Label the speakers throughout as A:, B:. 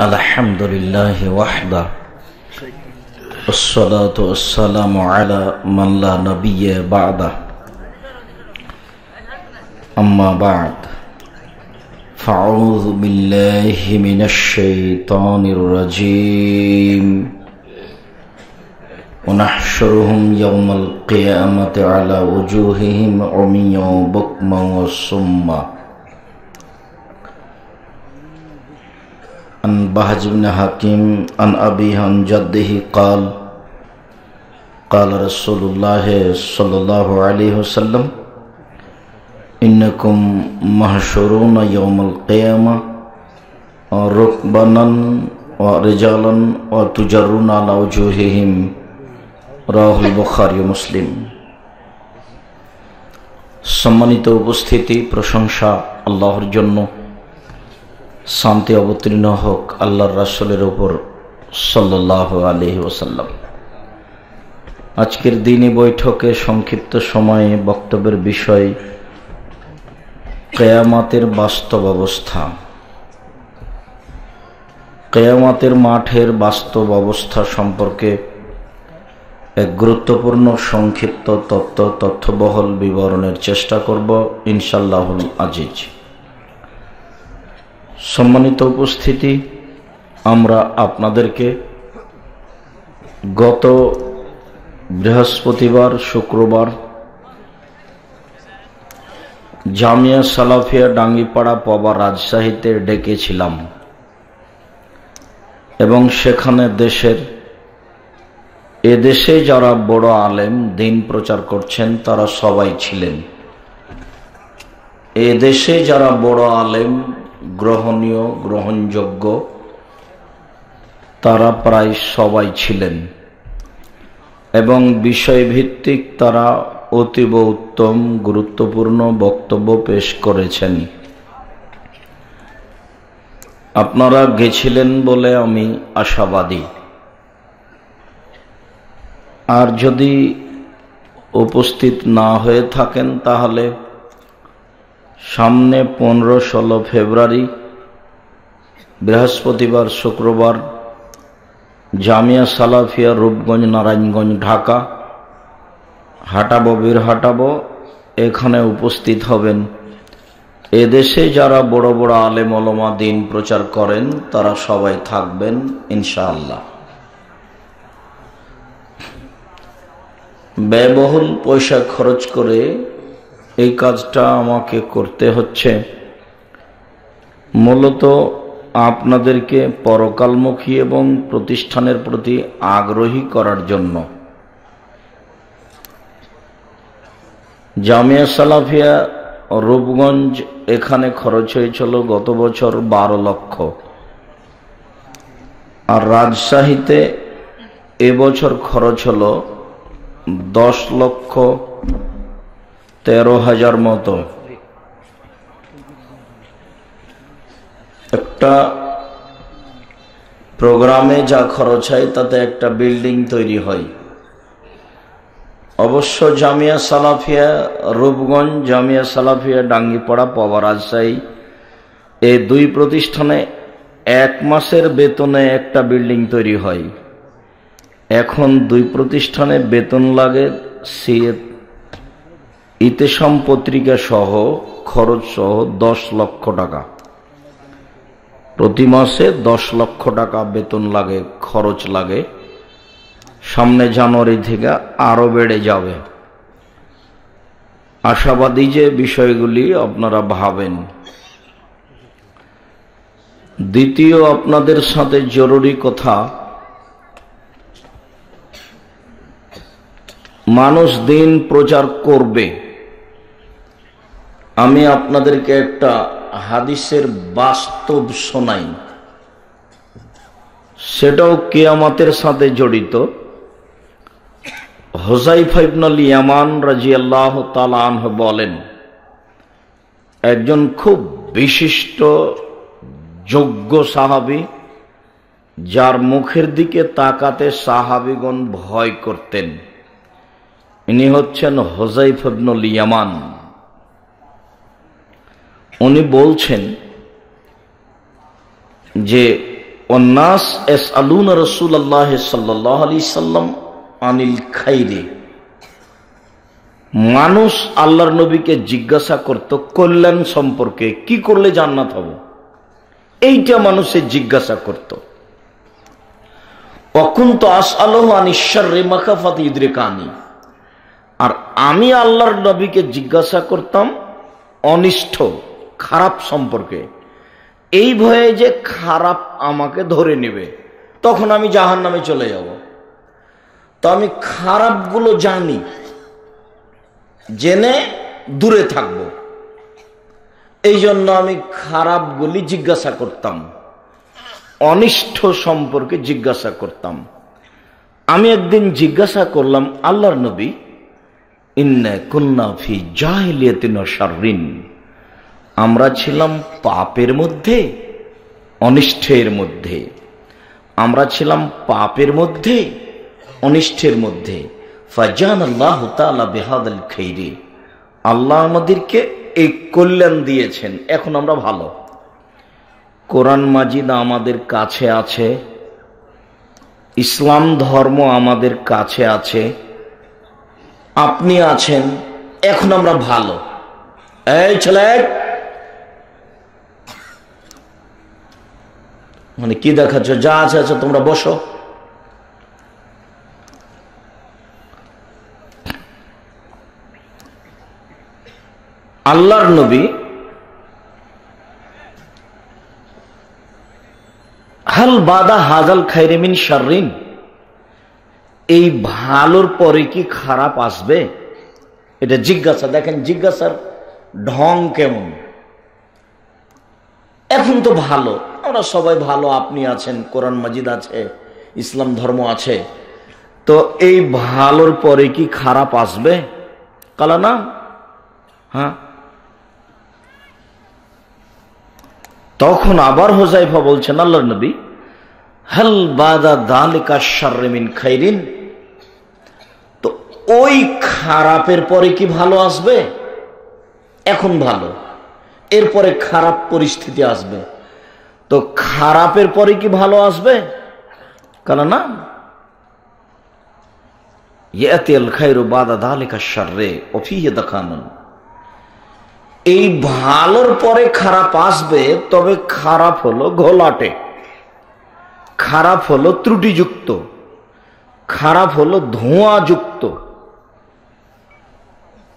A: الحمد لله وحده والصلاة والسلام على من لا نبي بعده أما بعد فأعوذ بالله من الشيطان الرجيم ونحشرهم يوم القيامة على وجوههم عميا بكما وصما عن ان بن حاکم عن ابی عن جدی قال قال رسول اللّہ صلی اللّہ علیہ وسلم ان محشرون محسرو ن یوم القیمہ اور رخبن اور تجرا جو راہل بخاری مسلم سمنت وشنسا اللہ اور শান্তি অবতীর্ণ হোক আল্লাহর রাসলের ওপর সাল্লাহ আলহি ওসাল্লাম আজকের দিনই বৈঠকে সংক্ষিপ্ত সময়ে বক্তব্যের বিষয় কেয়ামাতের বাস্তব অবস্থা কেয়ামাতের মাঠের বাস্তব অবস্থা সম্পর্কে এক গুরুত্বপূর্ণ সংক্ষিপ্ত তত্ত্ব তথ্যবহল বিবরণের চেষ্টা করব ইনশাল্লাহুল আজিজ সম্মানিত উপস্থিতি আমরা আপনাদেরকে গত বৃহস্পতিবার শুক্রবার জামিয়া সালাফিয়া ডাঙ্গিপাড়া পবা রাজশাহীতে ডেকেছিলাম এবং সেখানে দেশের এদেশে যারা বড় আলেম দিন প্রচার করছেন তারা সবাই ছিলেন এদেশে যারা বড় আলেম গ্রহণীয় গ্রহণযোগ্য তারা প্রায় সবাই ছিলেন এবং বিষয়ভিত্তিক তারা অতীব উত্তম গুরুত্বপূর্ণ বক্তব্য পেশ করেছেন আপনারা গেছিলেন বলে আমি আশাবাদী আর যদি উপস্থিত না হয়ে থাকেন তাহলে সামনে পনেরো ষোলো ফেব্রুয়ারি বৃহস্পতিবার শুক্রবার জামিয়া সালাফিয়া রূপগঞ্জ নারায়ণগঞ্জ ঢাকা হাটাবো বীর হাটাবো এখানে উপস্থিত হবেন এদেশে যারা বড় বড় আলেম দিন প্রচার করেন তারা সবাই থাকবেন ইনশাআল্লাহ ব্যয়বহুল পয়সা খরচ করে এই কাজটা আমাকে করতে হচ্ছে মূলত আপনাদেরকে পরকালমুখী এবং প্রতিষ্ঠানের প্রতি আগ্রহী করার জন্য জামিয়া সালাফিয়া রূপগঞ্জ এখানে খরচ হয়েছিল গত বছর বারো লক্ষ আর রাজশাহীতে এবছর খরচ হল দশ লক্ষ তেরো হাজার মতো একটা প্রোগ্রামে যা খরচ হয় তাতে একটা বিল্ডিং তৈরি হয় অবশ্য জামিয়া সালাফিয়া রূপগঞ্জ জামিয়া সালাফিয়া ডাঙ্গিপাড়া পাওয়া রাজশাহী এই দুই প্রতিষ্ঠানে এক মাসের বেতনে একটা বিল্ডিং তৈরি হয় এখন দুই প্রতিষ্ঠানে বেতন লাগে ইতেসম পত্রিকা সহ খরচ সহ দশ লক্ষ টাকা প্রতি মাসে দশ লক্ষ টাকা বেতন লাগে খরচ লাগে সামনে জানুয়ারি থেকে আরও বেড়ে যাবে আশাবাদী যে বিষয়গুলি আপনারা ভাবেন দ্বিতীয় আপনাদের সাথে জরুরি কথা মানুষ দিন প্রচার করবে আমি আপনাদেরকে একটা হাদিসের বাস্তব শোনাই সেটাও কেয়ামাতের সাথে জড়িত হোসাইফা ইবনুল ইয়ামান রাজিয়াল্লাহ তালান বলেন একজন খুব বিশিষ্ট যোগ্য সাহাবি যার মুখের দিকে তাকাতে সাহাবিগণ ভয় করতেন ইনি হচ্ছেন হোজাইফ ইবনুল ইয়ামান উনি বলছেন যে অন্নাস এস আলুন রসুল আল্লাহ সাল্লাহ আলি সাল্লাম আনিল খাইরে মানুষ আল্লাহর নবীকে জিজ্ঞাসা করত কল্যাণ সম্পর্কে কি করলে জান্নাত হব এইটা মানুষে জিজ্ঞাসা করত তো আস আলহ আনিশ্বর রে মাখাফাত ইদরে কানি আর আমি আল্লাহর নবীকে জিজ্ঞাসা করতাম অনিষ্ঠ খারাপ সম্পর্কে এই ভয়ে যে খারাপ আমাকে ধরে নেবে তখন আমি জাহান নামে চলে যাব তো আমি খারাপগুলো জানি জেনে দূরে থাকব এই জন্য আমি খারাপগুলি জিজ্ঞাসা করতাম অনিষ্ট সম্পর্কে জিজ্ঞাসা করতাম আমি একদিন জিজ্ঞাসা করলাম আল্লাহর নবী ইন্না কুন্না ফি জাহিলিয়াতিন শারিন আমরা ছিলাম পাপের মধ্যে অনিষ্ঠের মধ্যে আমরা ছিলাম পাপের মধ্যে অনিষ্ঠের মধ্যে ফাজান আল্লাহ বেহাদ আল খৈরি আল্লাহ আমাদেরকে এই কল্যাণ দিয়েছেন এখন আমরা ভালো কোরআন মাজিদ আমাদের কাছে আছে ইসলাম ধর্ম আমাদের কাছে আছে আপনি আছেন এখন আমরা ভালো এই ছেলে মানে কি দেখাচ্ছ যা আছে আছে তোমরা বসো আল্লাহর নবী হাল বাদা হাজাল খাইরেমিন শারিন এই ভালোর পরে কি খারাপ আসবে এটা জিজ্ঞাসা দেখেন জিজ্ঞাসার ঢং কেমন এখন তো ভালো আমরা সবাই ভালো আপনি আছেন কোরআন মাজিদ আছে ইসলাম ধর্ম আছে তো এই ভালোর পরে কি খারাপ আসবে কালা না হ্যাঁ তখন আবার হোজাইফা বলছেন আল্লাহ নবী হাল বাদা দালিকা সারিন খাইরিন তো ওই খারাপের পরে কি ভালো আসবে এখন ভালো এরপরে খারাপ পরিস্থিতি আসবে তো খারাপের পরে কি ভালো আসবে কেন না ইয়াতেল খাইরু বাদা দালিকা সারে অফিহে দেখানুন এই ভালোর পরে খারাপ আসবে তবে খারাপ হলো ঘোলাটে খারাপ হলো ত্রুটিযুক্ত খারাপ হলো ধোঁয়াযুক্ত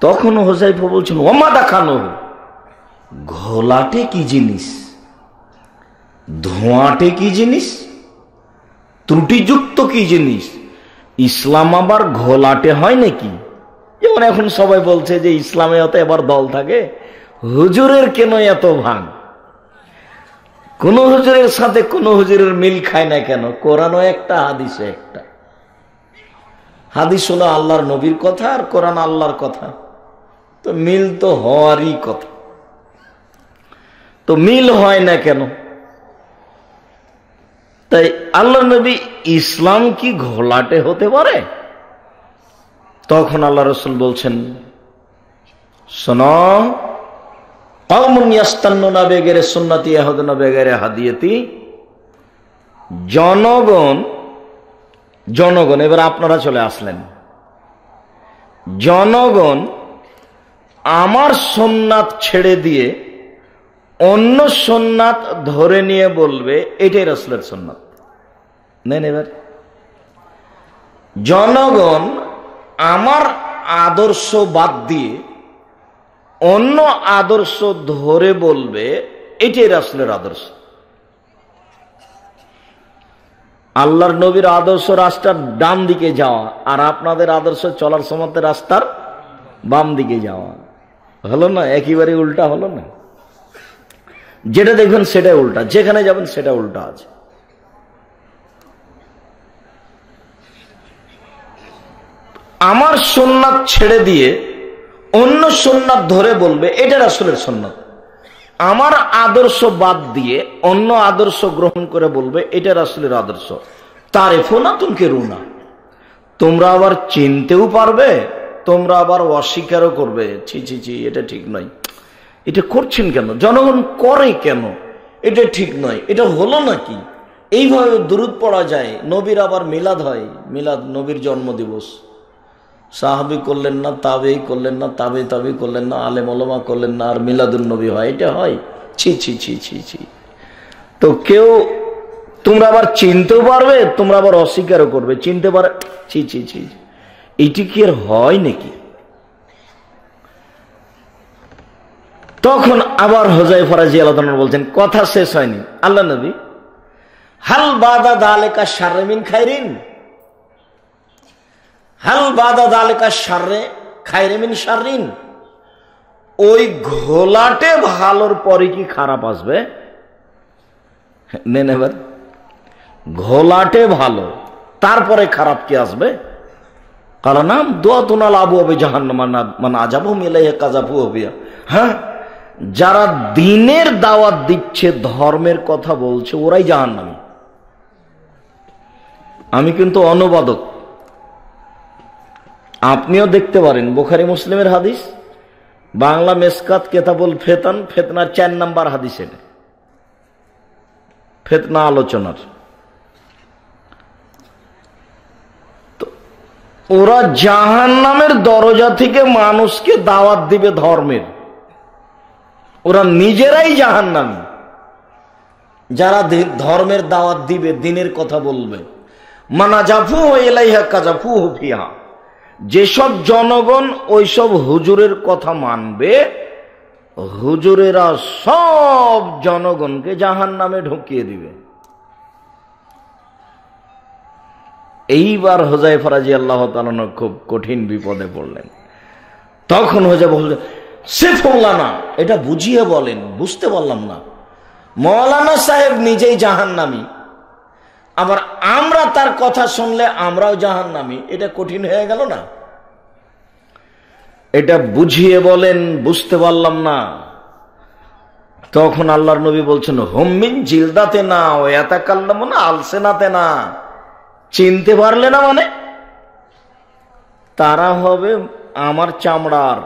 A: তখন হোজাইফা বলছেন ওমা দেখানো ঘোলাটে কি জিনিস ধোঁয়াটে কি জিনিস ত্রুটিযুক্ত কি জিনিস ইসলাম আবার ঘোলাটে হয় নাকি যেমন এখন সবাই বলছে যে ইসলামে অত এবার দল থাকে হুজুরের কেন এত ভাগ কোন হুজুরের সাথে কোন হুজুরের মিল খায় না কেন কোরআনও একটা হাদিস একটা হাদিস হলো আল্লাহর নবীর কথা আর কোরআন আল্লাহর কথা তো মিল তো হওয়ারই কথা তো মিল হয় না কেন তাই আল্লাহ নবী ইসলাম কি ঘোলাটে হতে পারে তখন আল্লাহ রসুল বলছেন শোন কমনিয়াস্তান্না সুন্নাতি আহদনা হাদিয়েতি জনগণ জনগণ এবার আপনারা চলে আসলেন জনগণ আমার সোমনাথ ছেড়ে দিয়ে অন্য সোননাথ ধরে নিয়ে বলবে এটাই রসুলের সোননাথ নেন এবার জনগণ আমার আদর্শ বাদ দিয়ে অন্য আদর্শ ধরে বলবে এটাই রাসুলের আদর্শ আল্লাহর নবীর আদর্শ রাস্তার ডান দিকে যাওয়া আর আপনাদের আদর্শ চলার সময় রাস্তার বাম দিকে যাওয়া হলো না একেবারে উল্টা হলো না যেটা দেখবেন সেটাই উল্টা যেখানে যাবেন সেটা উল্টা আছে আমার সোননাথ ছেড়ে দিয়ে অন্য সোননাথ ধরে বলবে এটা রাসুলের সোননাথ আমার আদর্শ বাদ দিয়ে অন্য আদর্শ গ্রহণ করে বলবে এটা রাসুলের আদর্শ তারেফো না তুমি রুনা তোমরা আবার চিনতেও পারবে তোমরা আবার অস্বীকারও করবে ছি ছি ছি এটা ঠিক নয় এটা করছেন কেন জনগণ করে কেন এটা ঠিক নয় এটা হলো নাকি এইভাবে দূরত পড়া যায় নবীর আবার মিলাদ হয় মিলাদ নবীর জন্ম দিবস সাহাবি করলেন না তাবেই করলেন না তাবে তাবি করলেন না আলেম মলমা করলেন না আর মিলাদুল নবী হয় এটা হয় ছি ছি ছি ছি ছি তো কেউ তোমরা আবার চিনতেও পারবে তোমরা আবার অস্বীকারও করবে চিনতে পারে ছি ছি ছি এইটি কি আর হয় নাকি তখন আবার হোজাই ফরাজি আল্লাহ বলছেন কথা শেষ হয়নি আল্লাহ নবী হাল বাদা দালেকা সারেমিন খাইরিন হাল বাদা দালেকা সারে মিন সারিন ওই ঘোলাটে ভালোর পরে কি খারাপ আসবে নেন এবার ঘোলাটে ভালো তারপরে খারাপ কি আসবে কারণ নাম দোয়া তুনাল আবু হবে জাহান্ন মানা মানে আজাবু মিলাই কাজাবু হবে হ্যাঁ যারা দিনের দাওয়াত দিচ্ছে ধর্মের কথা বলছে ওরাই জাহান নামি আমি কিন্তু অনুবাদক আপনিও দেখতে পারেন বোখারি মুসলিমের হাদিস বাংলা মেসকাত কেতাবুল ফেতান ফেতনার চার নাম্বার হাদিস ফেতনা আলোচনার ওরা জাহান নামের দরজা থেকে মানুষকে দাওয়াত দিবে ধর্মের ওরা নিজেরাই জাহান নামি যারা ধর্মের দাওয়াত দিবে দিনের কথা বলবে মানা জাফু এলাইহা কাজাফু হুফিহা যেসব জনগণ ওইসব হুজুরের কথা মানবে হুজুরেরা সব জনগণকে জাহান নামে ঢুকিয়ে দিবে এইবার হোজাই ফরাজি আল্লাহ খুব কঠিন বিপদে পড়লেন তখন হোজা বলছে সে ফোলানা এটা বুঝিয়ে বলেন বুঝতে পারলাম না মৌলানা সাহেব নিজেই জাহান নামি আবার আমরা তার কথা শুনলে আমরাও জাহান নামি এটা কঠিন হয়ে গেল না এটা বুঝিয়ে বলেন বুঝতে পারলাম না তখন আল্লাহর নবী বলছেন হোমিন জিলদাতে না ও এত কাল্লাম না আলসেনাতে না চিনতে পারলে না মানে তারা হবে আমার চামড়ার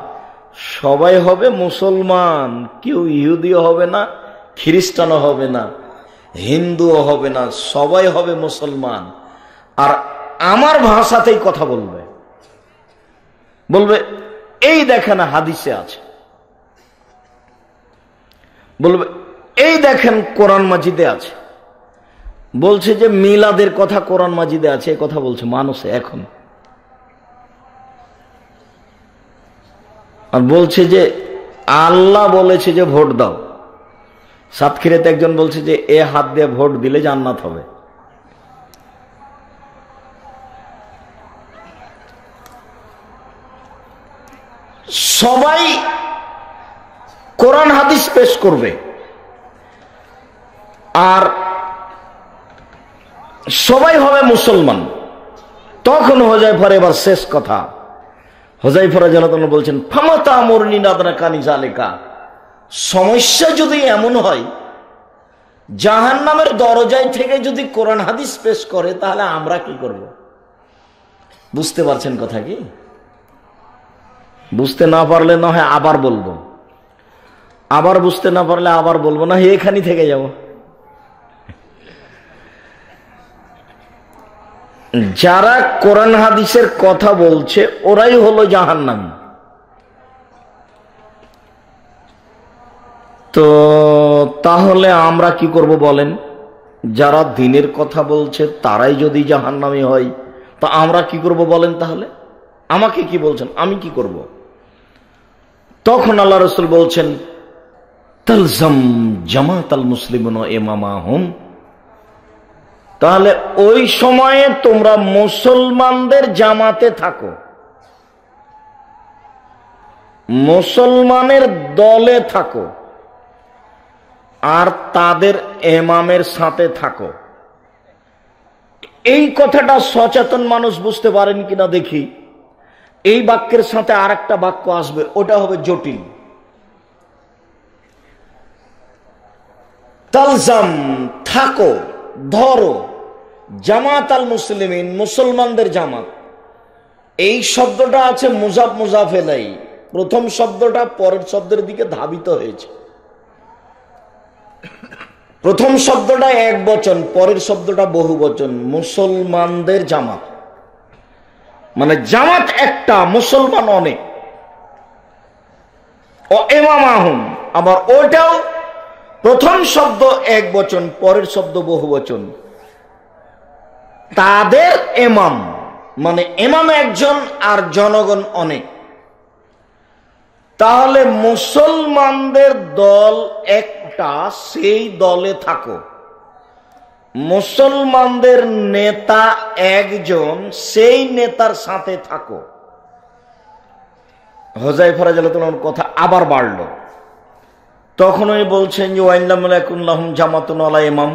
A: সবাই হবে মুসলমান কেউ ইহুদিও হবে না খ্রিস্টানও হবে না হিন্দুও হবে না সবাই হবে মুসলমান আর আমার ভাষাতেই কথা বলবে বলবে এই দেখেন হাদিসে আছে বলবে এই দেখেন কোরআন মাজিদে আছে বলছে যে মিলাদের কথা কোরআন মাজিদে আছে কথা বলছে মানুষে এখন আর বলছে যে আল্লাহ বলেছে যে ভোট দাও সাতক্ষীরাতে একজন বলছে যে এ হাত দিয়ে ভোট দিলে জান্নাত হবে সবাই কোরআন হাদিস পেশ করবে আর সবাই হবে মুসলমান তখন হয়ে যায় পরে এবার শেষ কথা হজাইফরা জানাতন বলছেন ফামাতা মরনি নাদরা কানি জালেকা সমস্যা যদি এমন হয় জাহান নামের দরজায় থেকে যদি কোরআন হাদিস পেশ করে তাহলে আমরা কি করব বুঝতে পারছেন কথা কি বুঝতে না পারলে না হয় আবার বলবো আবার বুঝতে না পারলে আবার বলবো না এখানে থেকে যাবো যারা কোরআন হাদিসের কথা বলছে ওরাই হলো জাহান্নাম তো তাহলে আমরা কি করব বলেন যারা দিনের কথা বলছে তারাই যদি জাহান্নামি হয় তা আমরা কি করব বলেন তাহলে আমাকে কি বলছেন আমি কি করব তখন আল্লাহ রসুল বলছেন তালজম জামাত আল মুসলিম এমামা হুম তাহলে ওই সময়ে তোমরা মুসলমানদের জামাতে থাকো মুসলমানের দলে থাকো আর তাদের এমামের সাথে থাকো এই কথাটা সচেতন মানুষ বুঝতে পারেন কিনা দেখি এই বাক্যের সাথে আর একটা বাক্য আসবে ওটা হবে জটিল তালজাম থাকো ধরো জামাত আল মুসলিমিন মুসলমানদের জামাত এই শব্দটা আছে মুজাফ মুজাফেলাই প্রথম শব্দটা পরের শব্দের দিকে ধাবিত হয়েছে প্রথম শব্দটা এক বচন পরের শব্দটা বহু বচন মুসলমানদের জামাত মানে জামাত একটা মুসলমান অনেক ও এমাম আহম আবার ওটাও প্রথম শব্দ এক বচন পরের শব্দ বহু বচন তাদের এমাম মানে এমাম একজন আর জনগণ অনেক তাহলে মুসলমানদের দল একটা সেই দলে থাকো মুসলমানদের নেতা একজন সেই নেতার সাথে থাকো হজাই ফরাজ কথা আবার বাড়লো তখনই বলছেন যে ওয়াইনাম জামাতুন আলা ইমাম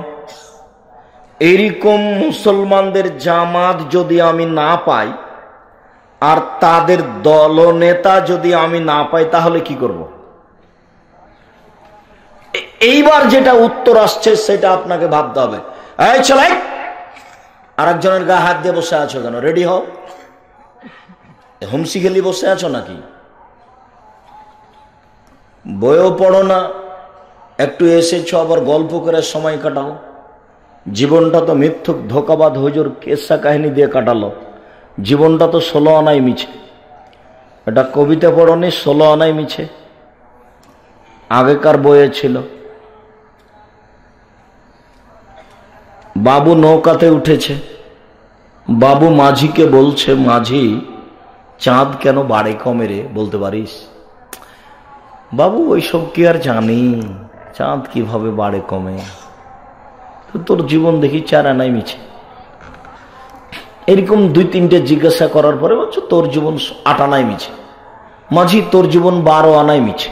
A: এরকম মুসলমানদের জামাত যদি আমি না পাই আর তাদের দলনেতা যদি আমি না পাই তাহলে কি করব এইবার যেটা উত্তর আসছে সেটা আপনাকে ভাবতে হবে এই আর একজনের গা হাত দিয়ে বসে আছো কেন রেডি হও হোমসি খেলি বসে আছো নাকি বইও পড়ো না একটু এসেছ আবার গল্প করে সময় কাটাও জীবনটা তো মিথ্যুক ধোকাবাদ হজুর কেসা কাহিনী দিয়ে কাটালো জীবনটা তো ষোলো আনাই মিছে এটা কবিতা পড়নি ষোলো আনাই মিছে আগেকার বইয়ে ছিল বাবু নৌকাতে উঠেছে বাবু মাঝিকে বলছে মাঝি চাঁদ কেন বাড়ে কমে রে বলতে পারিস বাবু ওইসব কি আর জানি চাঁদ কিভাবে বাড়ে কমে তোর জীবন দেখি চার আনাই মিছে এরকম দুই তিনটে জিজ্ঞাসা করার পরে বলছো তোর জীবন আট আনাই মিছে মাঝি তোর জীবন বারো আনাই মিছে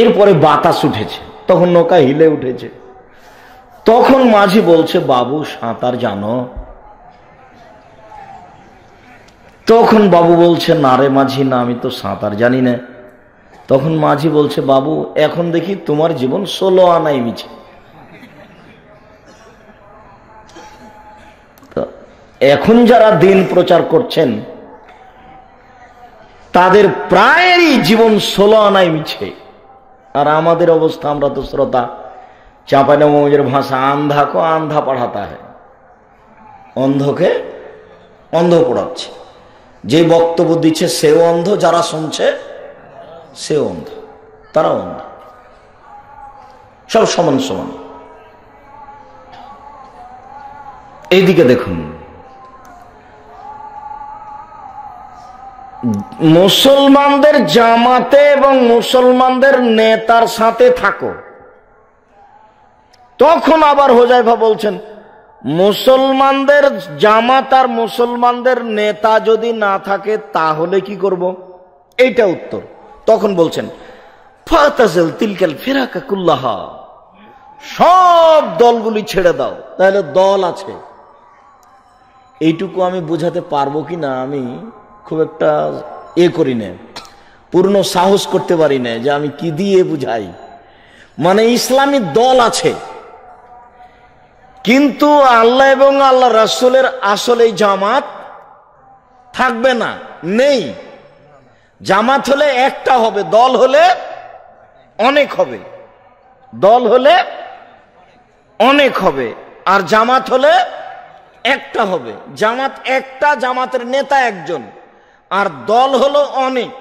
A: এরপরে বাতাস উঠেছে তখন নৌকা হিলে উঠেছে তখন মাঝি বলছে বাবু সাঁতার জানো তখন বাবু বলছে না রে মাঝি না আমি তো সাঁতার জানি না তখন মাঝি বলছে বাবু এখন দেখি তোমার জীবন ষোলো আনাই মিছে এখন যারা দিন প্রচার করছেন তাদের প্রায়েরই জীবন ষোলো আনাই মিছে আর আমাদের অবস্থা আমরা তো শ্রোতা মৌজের ভাষা আন্ধা কো আন্ধা পড়াতা হ্যাঁ অন্ধকে অন্ধ পড়াচ্ছে যে বক্তব্য দিচ্ছে সেও অন্ধ যারা শুনছে সেও অন্ধ তারাও অন্ধ সব সমান সমান এইদিকে দেখুন মুসলমানদের জামাতে এবং মুসলমানদের নেতার সাথে থাকো তখন আবার হোজাইফা বলছেন মুসলমানদের জামাত আর মুসলমানদের নেতা যদি না থাকে তাহলে কি করব এইটা উত্তর তখন বলছেন ফাতাজল তিলকাল ফেরাকা কুল্লাহা সব দলগুলি ছেড়ে দাও তাহলে দল আছে এইটুকু আমি বুঝাতে পারবো কি না আমি খুব একটা এ করি না পূর্ণ সাহস করতে পারি না যে আমি কি দিয়ে বুঝাই মানে ইসলামী দল আছে কিন্তু আল্লাহ এবং আল্লাহ রাসুলের আসল এই জামাত থাকবে না নেই জামাত হলে একটা হবে দল হলে অনেক হবে দল হলে অনেক হবে আর জামাত হলে একটা হবে জামাত একটা জামাতের নেতা একজন আর দল হলো অনেক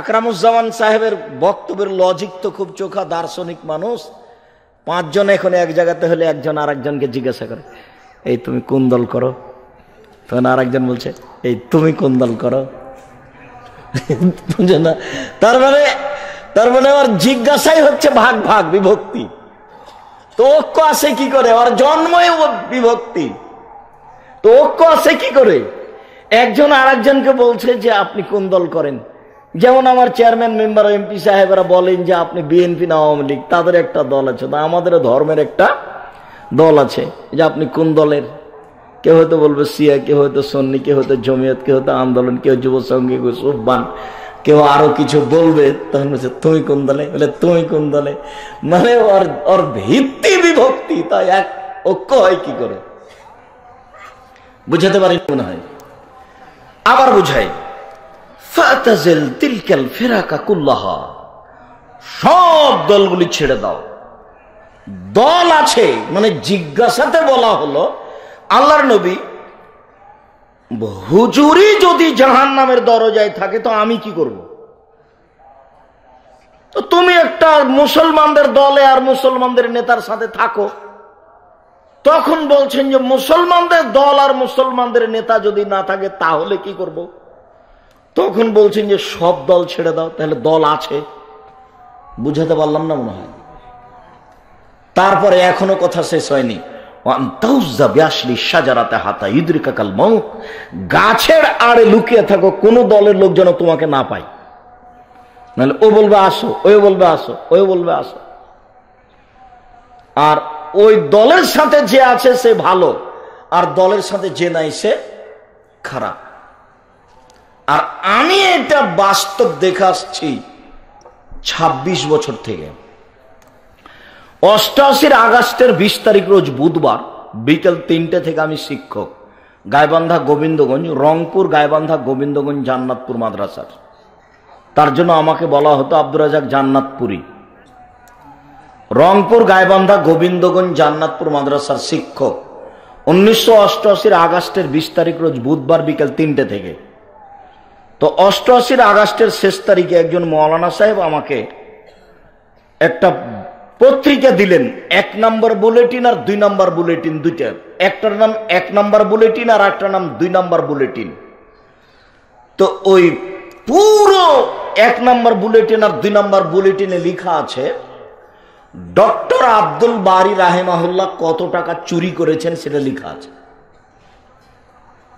A: আকরামুজ্জামান সাহেবের বক্তব্যের লজিক তো খুব চোখা দার্শনিক মানুষ পাঁচজন এখন এক জায়গাতে হলে একজন আর একজনকে জিজ্ঞাসা করে এই তুমি কোন দল করো তখন আর একজন বলছে এই তুমি কোন দল করো বুঝে না তার মানে তার মানে ওর জিজ্ঞাসাই হচ্ছে ভাগ ভাগ বিভক্তি তো ঐক্য আসে কি করে ওর জন্মই বিভক্তি তো ঐক্য আসে কি করে একজন আরেকজনকে বলছে যে আপনি কোন দল করেন যেমন আমার চেয়ারম্যান মেম্বার এমপি সাহেবরা বলেন যে আপনি বিএনপি না আওয়ামী লীগ তাদের একটা দল আছে তো আমাদের ধর্মের একটা দল আছে যে আপনি কোন দলের কেউ হয়তো বলবে সিয়া কেউ হয়তো সন্নি কেউ হয়তো জমিয়ত কেউ হয়তো আন্দোলন কেউ যুবসংঘী কেউ সুব্বান কেউ আরো কিছু বলবে তখন বলছে তুমি কোন দলে বলে তুমি কোন দলে মানে ওর ওর ভিত্তি বিভক্তি তাই এক ঐক্য হয় কি করে বুঝাতে পারি মনে হয় আবার বুঝাই ফাতাজেল তিলকেল ফেরাকা কুল্লাহা সব দলগুলি ছেড়ে দাও দল আছে মানে জিজ্ঞাসাতে বলা হলো আল্লাহর নবী হুজুরি যদি জাহান নামের দরজায় থাকে তো আমি কি করব তো তুমি একটা মুসলমানদের দলে আর মুসলমানদের নেতার সাথে থাকো তখন বলছেন যে মুসলমানদের দল আর মুসলমানদের নেতা যদি না থাকে তাহলে কি করব। তখন বলছেন যে সব দল ছেড়ে দাও তাহলে দল আছে বুঝাতে পারলাম না মনে হয় তারপরে এখনো কথা শেষ হয়নি গাছের আড়ে লুকিয়ে থাকো কোন দলের লোক যেন তোমাকে না পায় নাহলে ও বলবে আসো ওই বলবে আসো ওই বলবে আসো আর ওই দলের সাথে যে আছে সে ভালো আর দলের সাথে যে নাই সে খারাপ আর আমি এটা বাস্তব দেখে আসছি ২৬ বছর থেকে অষ্টআশির আগস্টের বিশ তারিখ রোজ বুধবার বিকেল তিনটে থেকে আমি শিক্ষক গায়বান্ধা গোবিন্দগঞ্জ রংপুর গায়বান্ধা গোবিন্দগঞ্জ জান্নাতপুর মাদ্রাসার তার জন্য আমাকে বলা হতো আব্দুর রাজাক জান্নাতপুরী রংপুর গায়বান্ধা গোবিন্দগঞ্জ জান্নাতপুর মাদ্রাসার শিক্ষক উনিশশো অষ্টআশির আগস্টের বিশ তারিখ রোজ বুধবার বিকেল তিনটে থেকে তো অষ্টআশির আগস্টের শেষ তারিখে একজন মৌলানা সাহেব আমাকে একটা পত্রিকা দিলেন এক নম্বর বুলেটিন আর দুই নম্বর বুলেটিন দুইটা একটার নাম এক নম্বর বুলেটিন আর একটার নাম দুই নম্বর বুলেটিন তো ওই পুরো এক নম্বর বুলেটিন আর দুই নম্বর বুলেটিনে লিখা আছে ডক্টর আব্দুল বারি রাহেমাহুল্লাহ কত টাকা চুরি করেছেন সেটা লিখা আছে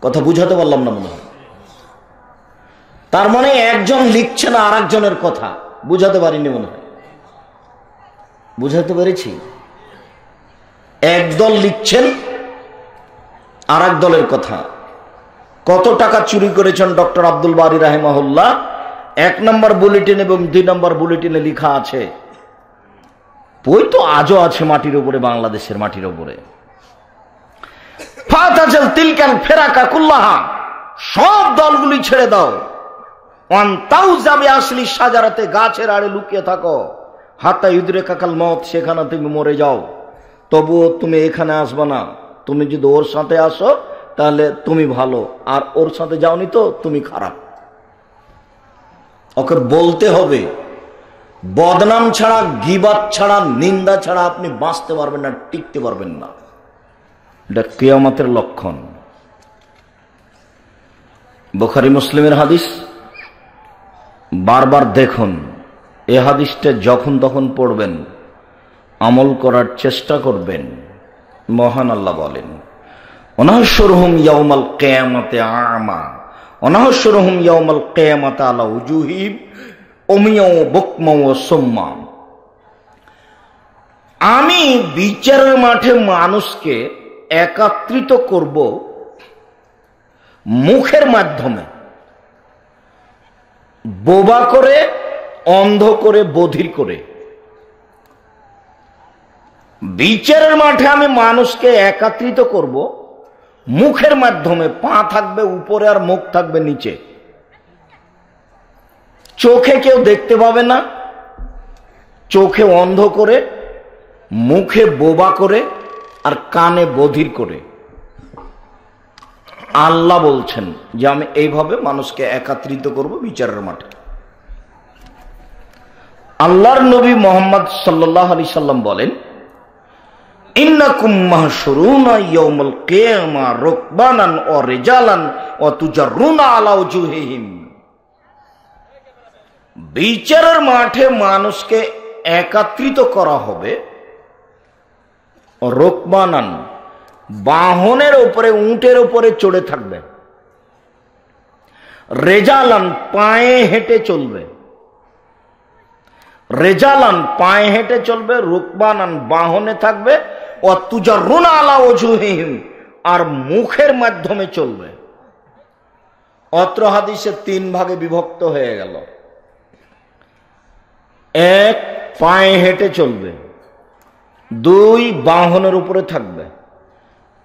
A: কথা বুঝাতে পারলাম না মনে হয় তার মানে একজন লিখছেন আর একজনের কথা বুঝাতে পারিনি মনে হয় বুঝাতে পেরেছি একদল লিখছেন আর দলের কথা কত টাকা চুরি করেছেন ডক্টর আব্দুল বারি রাহেমহল্লা এক নম্বর বুলেটিন এবং দুই নম্বর বুলেটিনে লিখা আছে বই তো আজও আছে মাটির উপরে বাংলাদেশের মাটির উপরে তিলকান ফেরাকা কুল্লাহা সব দলগুলি ছেড়ে দাও ওয়ান আসলি সাজারাতে গাছের আড়ে লুকিয়ে থাকো হাতা ইদরে কাকাল মত সেখানে তুমি মরে যাও তবুও তুমি এখানে আসবা না তুমি যদি ওর সাথে আসো তাহলে তুমি ভালো আর ওর সাথে যাওনি তো তুমি খারাপ ওকে বলতে হবে বদনাম ছাড়া গিবাদ ছাড়া নিন্দা ছাড়া আপনি বাঁচতে পারবেন না টিকতে পারবেন না এটা কেয়ামাতের লক্ষণ বোখারি মুসলিমের হাদিস বারবার দেখুন এ হাদিসটা যখন তখন পড়বেন আমল করার চেষ্টা করবেন মহান আল্লাহ বলেন অনাহসরহম ইয়ামাল কেয়ামাতে আমা অনাহসরহম ইয়ামাল কেয়ামাতে আলা উজুহিব অমিয় বকমাও সোম্মা আমি বিচারের মাঠে মানুষকে একাত্রিত করব মুখের মাধ্যমে বোবা করে অন্ধ করে বধির করে বিচারের মাঠে আমি মানুষকে একাত্রিত করব মুখের মাধ্যমে পা থাকবে উপরে আর মুখ থাকবে নিচে চোখে কেউ দেখতে পাবে না চোখে অন্ধ করে মুখে বোবা করে আর কানে বধির করে আল্লাহ বলছেন যে আমি এইভাবে মানুষকে একাত্রিত করব বিচারের মাঠে আল্লাহর নবী মোহাম্মদ সাল্লাহ আলি সাল্লাম বলেন বিচারের মাঠে মানুষকে একাত্রিত করা হবে রোকমানান বাহনের উপরে উঁটের উপরে চড়ে থাকবে রেজালান পায়ে হেঁটে চলবে রেজালান পায়ে হেঁটে চলবে রুকবানান বাহনে থাকবে ও তুজার রুনা আলা আর মুখের মাধ্যমে চলবে অত্র হাদিসে তিন ভাগে বিভক্ত হয়ে গেল এক পায়ে হেঁটে চলবে দুই বাহনের উপরে থাকবে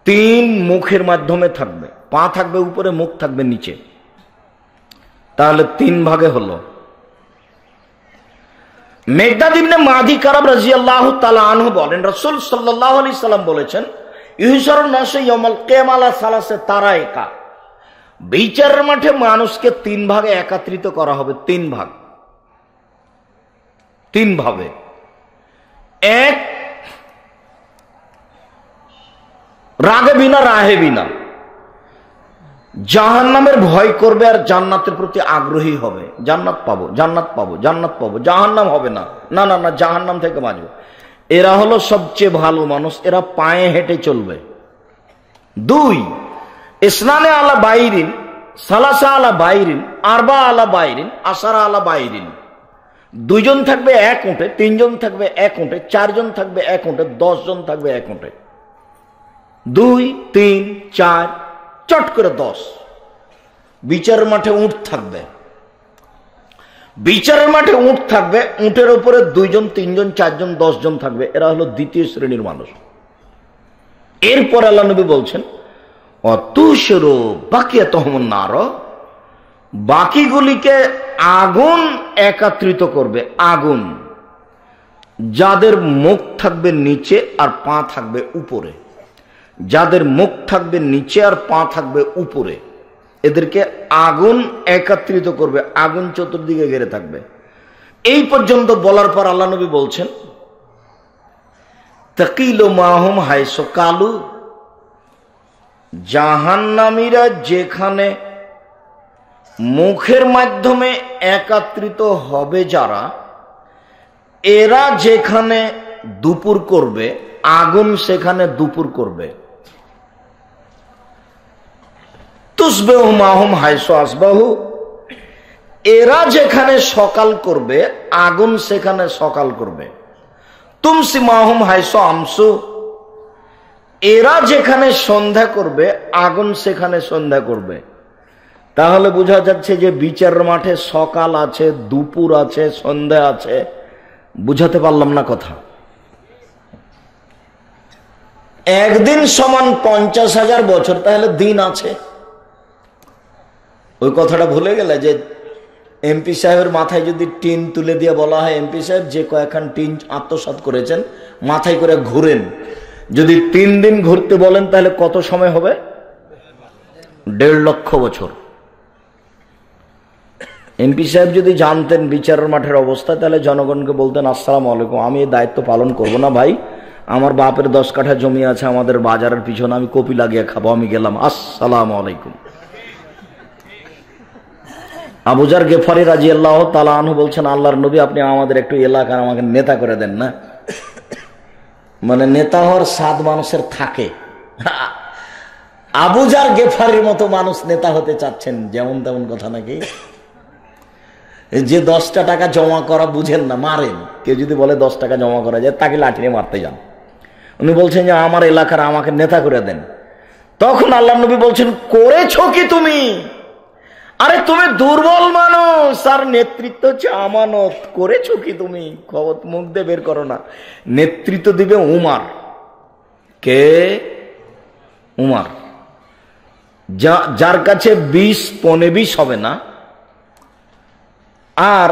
A: তিন মুখের মাধ্যমে থাকবে পা থাকবে উপরে মুখ থাকবে নিচে তাহলে তিন ভাগে হলো মেঘদাদ ইবনে মাদি কারাব রাজি আল্লাহ তালা আনহু বলেন রসুল সাল্লাহ আলি সাল্লাম বলেছেন ইহুসর নাসে ইয়মাল কেমালা সালাসে তারা একা বিচারের মাঠে মানুষকে তিন ভাগে একাত্রিত করা হবে তিন ভাগ তিন ভাবে এক রাগে বিনা রাহে বিনা জাহান নামের ভয় করবে আর জান্নাতের প্রতি আগ্রহী হবে জান্নাত পাবো জান্নাত পাবো জান্নাত পাবো জাহান নাম হবে না না না না জাহান নাম থেকে বাঁচবে এরা হলো সবচেয়ে ভালো মানুষ এরা পায়ে হেঁটে চলবে দুই ইসনানে আলা বাইরিন সালাসা আলা বাইরিন আরবা আলা বাইরিন আসারা আলা বাইরিন দুইজন থাকবে এক উঁটে তিনজন থাকবে এক উঁটে চারজন থাকবে এক উঁটে দশজন থাকবে এক উঁটে দুই তিন চার চট করে দশ বিচার মাঠে উঁট থাকবে বিচারের মাঠে উঁট থাকবে উঁটের উপরে দুইজন তিনজন চারজন দশজন থাকবে এরা হলো দ্বিতীয় শ্রেণীর মানুষ এরপর আল্লাহ নবী বলছেন অতুসর বাকি তহমন নার বাকিগুলিকে আগুন একাত্রিত করবে আগুন যাদের মুখ থাকবে নিচে আর পা থাকবে উপরে যাদের মুখ থাকবে নিচে আর পা থাকবে উপরে এদেরকে আগুন একাত্রিত করবে আগুন চতুর্দিকে ঘেরে থাকবে এই পর্যন্ত বলার পর আল্লাহ নবী বলছেন তাকিল মাহুম হাইসো কালু জাহান্নামীরা যেখানে মুখের মাধ্যমে একাত্রিত হবে যারা এরা যেখানে দুপুর করবে আগুন সেখানে দুপুর করবে তুসবেহু মাহুম হাইসো আসবাহু এরা যেখানে সকাল করবে আগুন সেখানে সকাল করবে তুমসি মাহুম হাইসো আমসু এরা যেখানে সন্ধ্যা করবে আগুন সেখানে সন্ধ্যা করবে তাহলে বোঝা যাচ্ছে যে বিচার মাঠে সকাল আছে দুপুর আছে সন্ধ্যা আছে বুঝাতে পারলাম না কথা একদিন সমান পঞ্চাশ হাজার বছর তাহলে দিন আছে ওই কথাটা ভুলে গেলে যে এমপি সাহেবের মাথায় যদি টিন তুলে দিয়ে বলা হয় এমপি সাহেব যে কয়েকখান টিন আত্মসাত করেছেন মাথায় করে ঘুরেন যদি তিন দিন ঘুরতে বলেন তাহলে কত সময় হবে দেড় লক্ষ বছর এমপি সাহেব যদি জানতেন বিচারের মাঠের অবস্থা তাহলে জনগণকে বলতেন আসসালাম আলাইকুম আমি এই দায়িত্ব পালন করব না ভাই আমার বাপের দশ কাঠা জমি আছে আমাদের বাজারের পিছনে আমি কপি লাগিয়ে খাবো আমি গেলাম আসসালাম আলাইকুম আবুজার গেফারি রাজি আল্লাহ তালা আনু বলছেন আল্লাহর নবী আপনি আমাদের একটু এলাকার আমাকে নেতা করে দেন না মানে নেতা হওয়ার সাত মানুষের থাকে আবুজার গেফারির মতো মানুষ নেতা হতে চাচ্ছেন যেমন তেমন কথা নাকি যে দশটা টাকা জমা করা বুঝেন না মারেন কেউ যদি বলে দশ টাকা জমা করা যায় তাকে লাঠি নিয়ে মারতে যান উনি বলছেন যে আমার এলাকার আমাকে নেতা করে দেন তখন আল্লাহ নবী বলছেন করেছ কি তুমি আরে তুমি দুর্বল মানুষ আর নেতৃত্ব হচ্ছে আমানত করেছ কি তুমি খবর মুখ দিয়ে বের করো না নেতৃত্ব দিবে উমার কে উমার যা যার কাছে বিষ পনে বিষ হবে না আর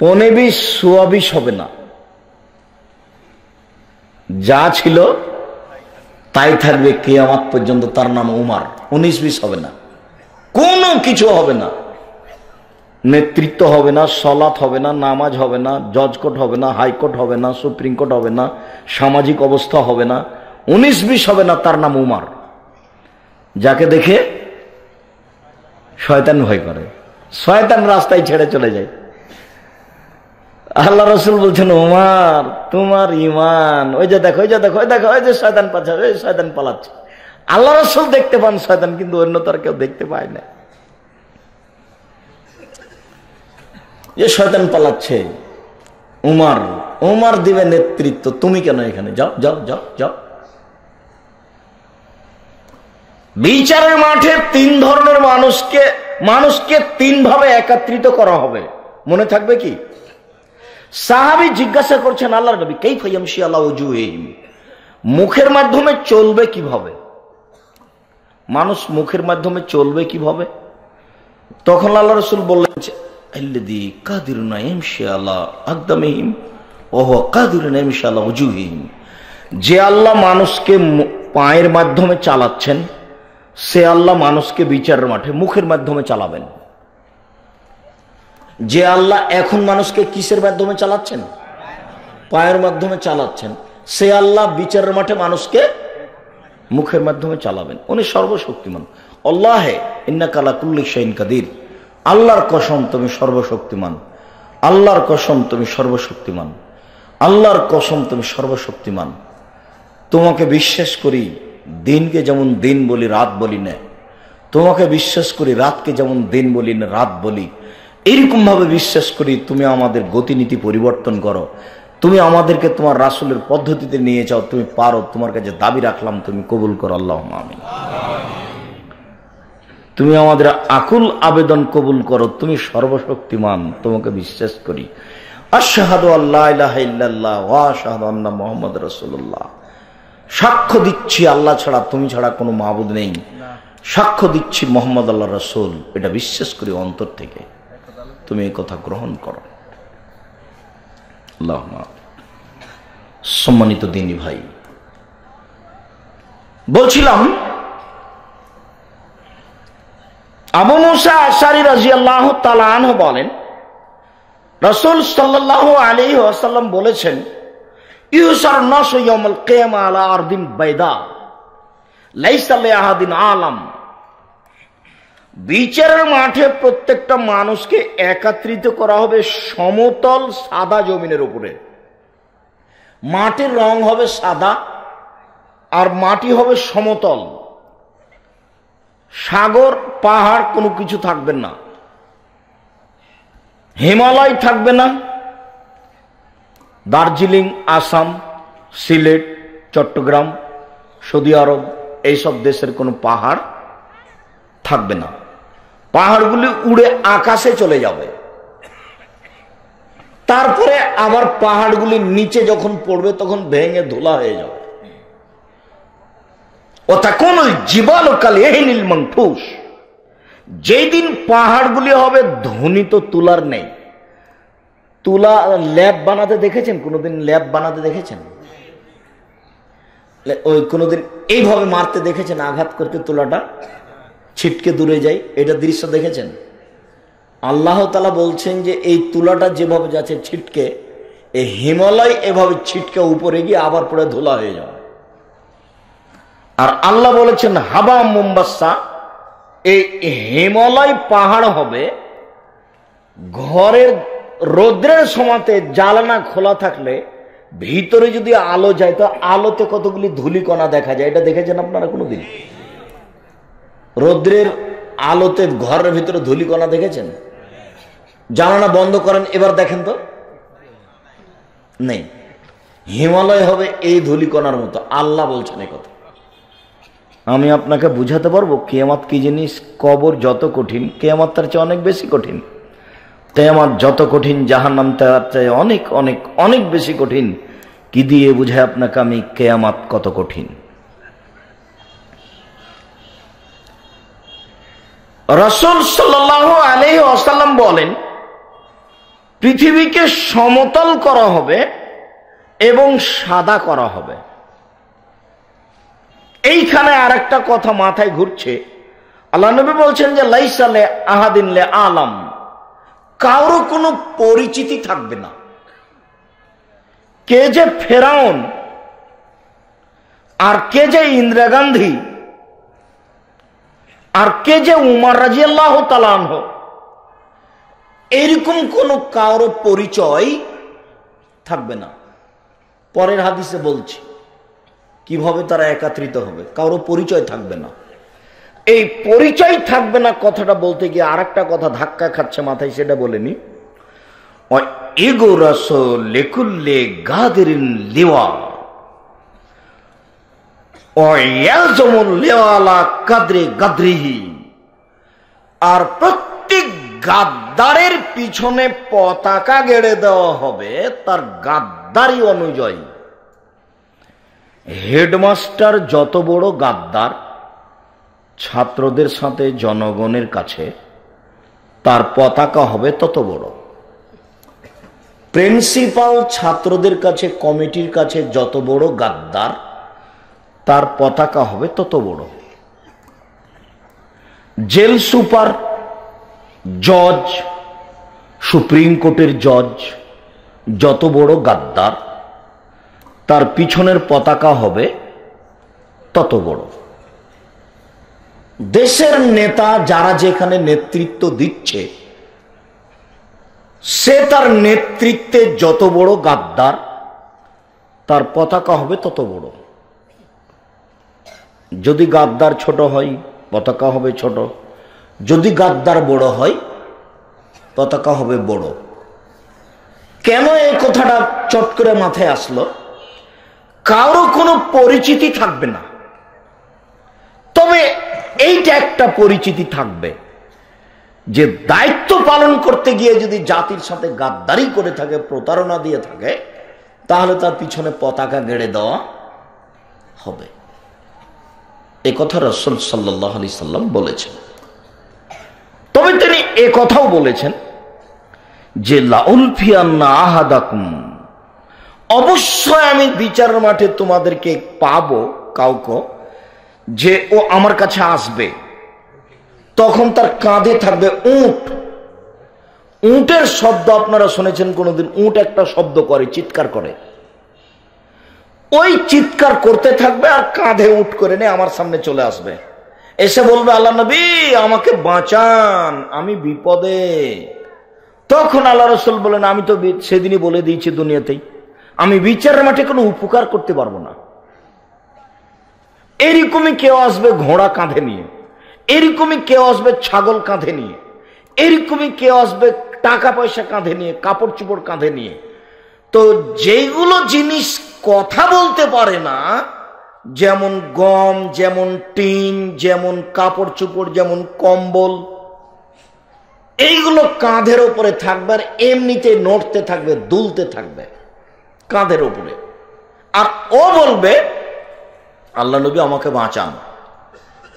A: পনে বিষ সোয়া হবে না যা ছিল তাই থাকবে কেয়ামাত পর্যন্ত তার নাম উমার উনিশ বিশ হবে না কোনো কিছু হবে না নেতৃত্ব হবে না সলাথ হবে না নামাজ হবে না জজকোর্ট হবে না হাইকোর্ট হবে না সুপ্রিম কোর্ট হবে না সামাজিক অবস্থা হবে না উনিশ বিশ হবে না তার নাম উমার যাকে দেখে শয়তান ভয় করে শয়তান রাস্তায় ছেড়ে চলে যায় আল্লাহ রসুল বলছেন ওমার তোমার ইমান ওই যে দেখো ওই যে দেখো ওই দেখো ওই যে শয়তান পাচ্ছে ওই শয়তান পালাচ্ছে আল্লাহ রসুল দেখতে পান শয়তান কিন্তু অন্য তার কেউ দেখতে পায় না যে শয়তান পালাচ্ছে উমার উমার দিবে নেতৃত্ব তুমি কেন এখানে যাও যাও যাও যাও বিচারের মাঠে তিন ধরনের মানুষকে মানুষকে তিন ভাবে একত্রিত করা হবে মনে থাকবে কি সাহাবি জিজ্ঞাসা করছেন আল্লাহর নবী কেই ফাইয়ামসি আল্লাহ জুহিম মুখের মাধ্যমে চলবে কিভাবে মানুষ মুখের মাধ্যমে চলবে কিভাবে তখন আল্লাহ রসুল বললেন যে আল্লাহ মানুষকে পায়ের মাধ্যমে চালাচ্ছেন সে আল্লাহ মানুষকে বিচারের মাঠে মুখের মাধ্যমে চালাবেন যে আল্লাহ এখন মানুষকে কিসের মাধ্যমে চালাচ্ছেন পায়ের মাধ্যমে চালাচ্ছেন সে আল্লাহ বিচারের মাঠে মানুষকে মুখের মাধ্যমে চালাবেন উনি সর্বশক্তিমান আল্লাহে ইন্নাকালাকুল্লি সাইন কাদির আল্লাহর কসম তুমি সর্বশক্তিমান আল্লাহর কসম তুমি সর্বশক্তিমান আল্লাহর কসম তুমি সর্বশক্তিমান তোমাকে বিশ্বাস করি দিনকে যেমন দিন বলি রাত বলি না তোমাকে বিশ্বাস করি রাতকে যেমন দিন বলি না রাত বলি ভাবে বিশ্বাস করি তুমি আমাদের গতিনীতি পরিবর্তন করো তুমি আমাদেরকে তোমার রাসুলের পদ্ধতিতে নিয়ে যাও তুমি পারো তোমার কাছে দাবি রাখলাম তুমি কবুল করো আল্লাহ তুমি আমাদের আকুল আবেদন কবুল করো তুমি সর্বশক্তিমান তোমাকে বিশ্বাস করি আল্লাহ রসুল্লাহ সাক্ষ্য দিচ্ছি আল্লাহ ছাড়া তুমি ছাড়া কোনো মাহবুদ নেই সাক্ষ্য দিচ্ছি মোহাম্মদ আল্লাহ রসুল এটা বিশ্বাস করি অন্তর থেকে তুমি এই কথা গ্রহণ করো সম্মানিত দিনী ভাই বলছিলাম আবু মুসা আসারি রাজি আল্লাহ তালাহ বলেন রসুল সাল্লাহ আলী আসাল্লাম বলেছেন ইউসার নস ইয়মল কেম আলা দিন বেদা লাইসাল আহাদিন আলাম বিচারের মাঠে প্রত্যেকটা মানুষকে একাত্রিত করা হবে সমতল সাদা জমিনের উপরে মাটির রং হবে সাদা আর মাটি হবে সমতল সাগর পাহাড় কোনো কিছু থাকবে না হিমালয় থাকবে না দার্জিলিং আসাম সিলেট চট্টগ্রাম সৌদি আরব এইসব দেশের কোনো পাহাড় থাকবে না পাহাড়গুলি উড়ে আকাশে চলে যাবে তারপরে আবার পাহাড়গুলির নিচে যখন পড়বে তখন ভেঙে ধুলা হয়ে যাবে অর্থাৎ কোন জীবালকাল এহিনীল মন্ঠুস যেদিন পাহাড়গুলি হবে ধ্বনি তো তুলার নেই তুলা ল্যাব বানাতে দেখেছেন কোনোদিন ল্যাব বানাতে দেখেছেন ওই কোনোদিন এইভাবে মারতে দেখেছেন আঘাত করতে তুলাটা ছিটকে দূরে যাই এটা দৃশ্য দেখেছেন আল্লাহ তালা বলছেন যে এই তুলাটা যেভাবে যাচ্ছে ছিটকে এই হিমালয় এভাবে ছিটকে উপরে গিয়ে আবার পরে ধুলা হয়ে যাবে আর আল্লাহ বলেছেন হাবা মুম্বাসা এই হিমালয় পাহাড় হবে ঘরের রৌদ্রের সমাতে জালানা খোলা থাকলে ভিতরে যদি আলো যায় তো আলোতে কতগুলি ধুলিকণা দেখা যায় এটা দেখেছেন আপনারা কোনোদিন রৌদ্রের আলোতে ঘরের ভিতরে ধুলিকণা দেখেছেন জানানা বন্ধ করেন এবার দেখেন তো নেই হিমালয় হবে এই ধুলিকণার মতো আল্লাহ বলছেন কথা আমি আপনাকে বুঝাতে পারবো কেয়ামাত কি জিনিস কবর যত কঠিন কেয়ামাত তার চেয়ে অনেক বেশি কঠিন কেয়ামাত যত কঠিন জাহান্নাম তার চেয়ে অনেক অনেক অনেক বেশি কঠিন কি দিয়ে বুঝায় আপনাকে আমি কেয়ামাত কত কঠিন রসুল সাল আলি আসাল্লাম বলেন পৃথিবীকে সমতল করা হবে এবং সাদা করা হবে এইখানে আর একটা কথা মাথায় ঘুরছে আল্লাহ নবী বলছেন যে লাইসালে আহাদিনলে আলাম কারো কোনো পরিচিতি থাকবে না কে যে ফেরাউন আর কে যে ইন্দিরা গান্ধী আর কে যে উমার রাজি আল্লাহ তালানহ এরকম কোন কারো পরিচয় থাকবে না পরের হাদিসে বলছি কিভাবে তারা একাত্রিত হবে কারো পরিচয় থাকবে না এই পরিচয় থাকবে না কথাটা বলতে গিয়ে আর একটা কথা ধাক্কা খাচ্ছে মাথায় সেটা বলেনি এগো রস লেকুল্লে গাদের লেওয়া আর প্রত্যেক গাদ্দারের পিছনে পতাকা গেড়ে দেওয়া হবে তার গাদ্দারি অনুযায়ী হেডমাস্টার যত বড় গাদ্দার ছাত্রদের সাথে জনগণের কাছে তার পতাকা হবে তত বড় প্রিন্সিপাল ছাত্রদের কাছে কমিটির কাছে যত বড় গাদ্দার তার পতাকা হবে তত বড় জেল সুপার জজ সুপ্রিম কোর্টের জজ যত বড় গাদ্দার তার পিছনের পতাকা হবে তত বড় দেশের নেতা যারা যেখানে নেতৃত্ব দিচ্ছে সে তার নেতৃত্বে যত বড় গাদ্দার তার পতাকা হবে তত বড় যদি গাদ্দার ছোট হয় পতাকা হবে ছোট যদি গাদ্দার বড় হয় পতাকা হবে বড় কেন এই কথাটা চট করে মাথায় আসলো কারো কোনো পরিচিতি থাকবে না তবে এইটা একটা পরিচিতি থাকবে যে দায়িত্ব পালন করতে গিয়ে যদি জাতির সাথে গাদ্দারি করে থাকে প্রতারণা দিয়ে থাকে তাহলে তার পিছনে পতাকা গেড়ে দেওয়া হবে এ কথা রসুল সাল্লাহ আলি সাল্লাম বলেছেন তবে তিনি এ কথাও বলেছেন যে লাউল অবশ্যই আমি বিচার মাঠে তোমাদেরকে পাব কাউকে যে ও আমার কাছে আসবে তখন তার কাঁধে থাকবে উঁট উঁটের শব্দ আপনারা শুনেছেন কোনোদিন উঁট একটা শব্দ করে চিৎকার করে ওই চিৎকার করতে থাকবে আর কাঁধে উঠ করে নিয়ে আমার সামনে চলে আসবে এসে বলবে আল্লাহ নবী আমাকে বাঁচান আমি বিপদে তখন আল্লাহ রসুল বলেন আমি তো সেদিনই বলে দিয়েছি দুনিয়াতেই আমি বিচারের মাঠে কোনো উপকার করতে পারবো না এরকমই কেউ আসবে ঘোড়া কাঁধে নিয়ে এরকমই কেউ আসবে ছাগল কাঁধে নিয়ে এরকমই কেউ আসবে টাকা পয়সা কাঁধে নিয়ে কাপড় চোপড় কাঁধে নিয়ে তো যেগুলো জিনিস কথা বলতে পারে না যেমন গম যেমন টিন যেমন কাপড় চুপড় যেমন কম্বল এইগুলো কাঁধের ওপরে থাকবে আর এমনিতে নড়তে থাকবে দুলতে থাকবে কাঁধের ওপরে আর ও বলবে আল্লাহ নবী আমাকে বাঁচান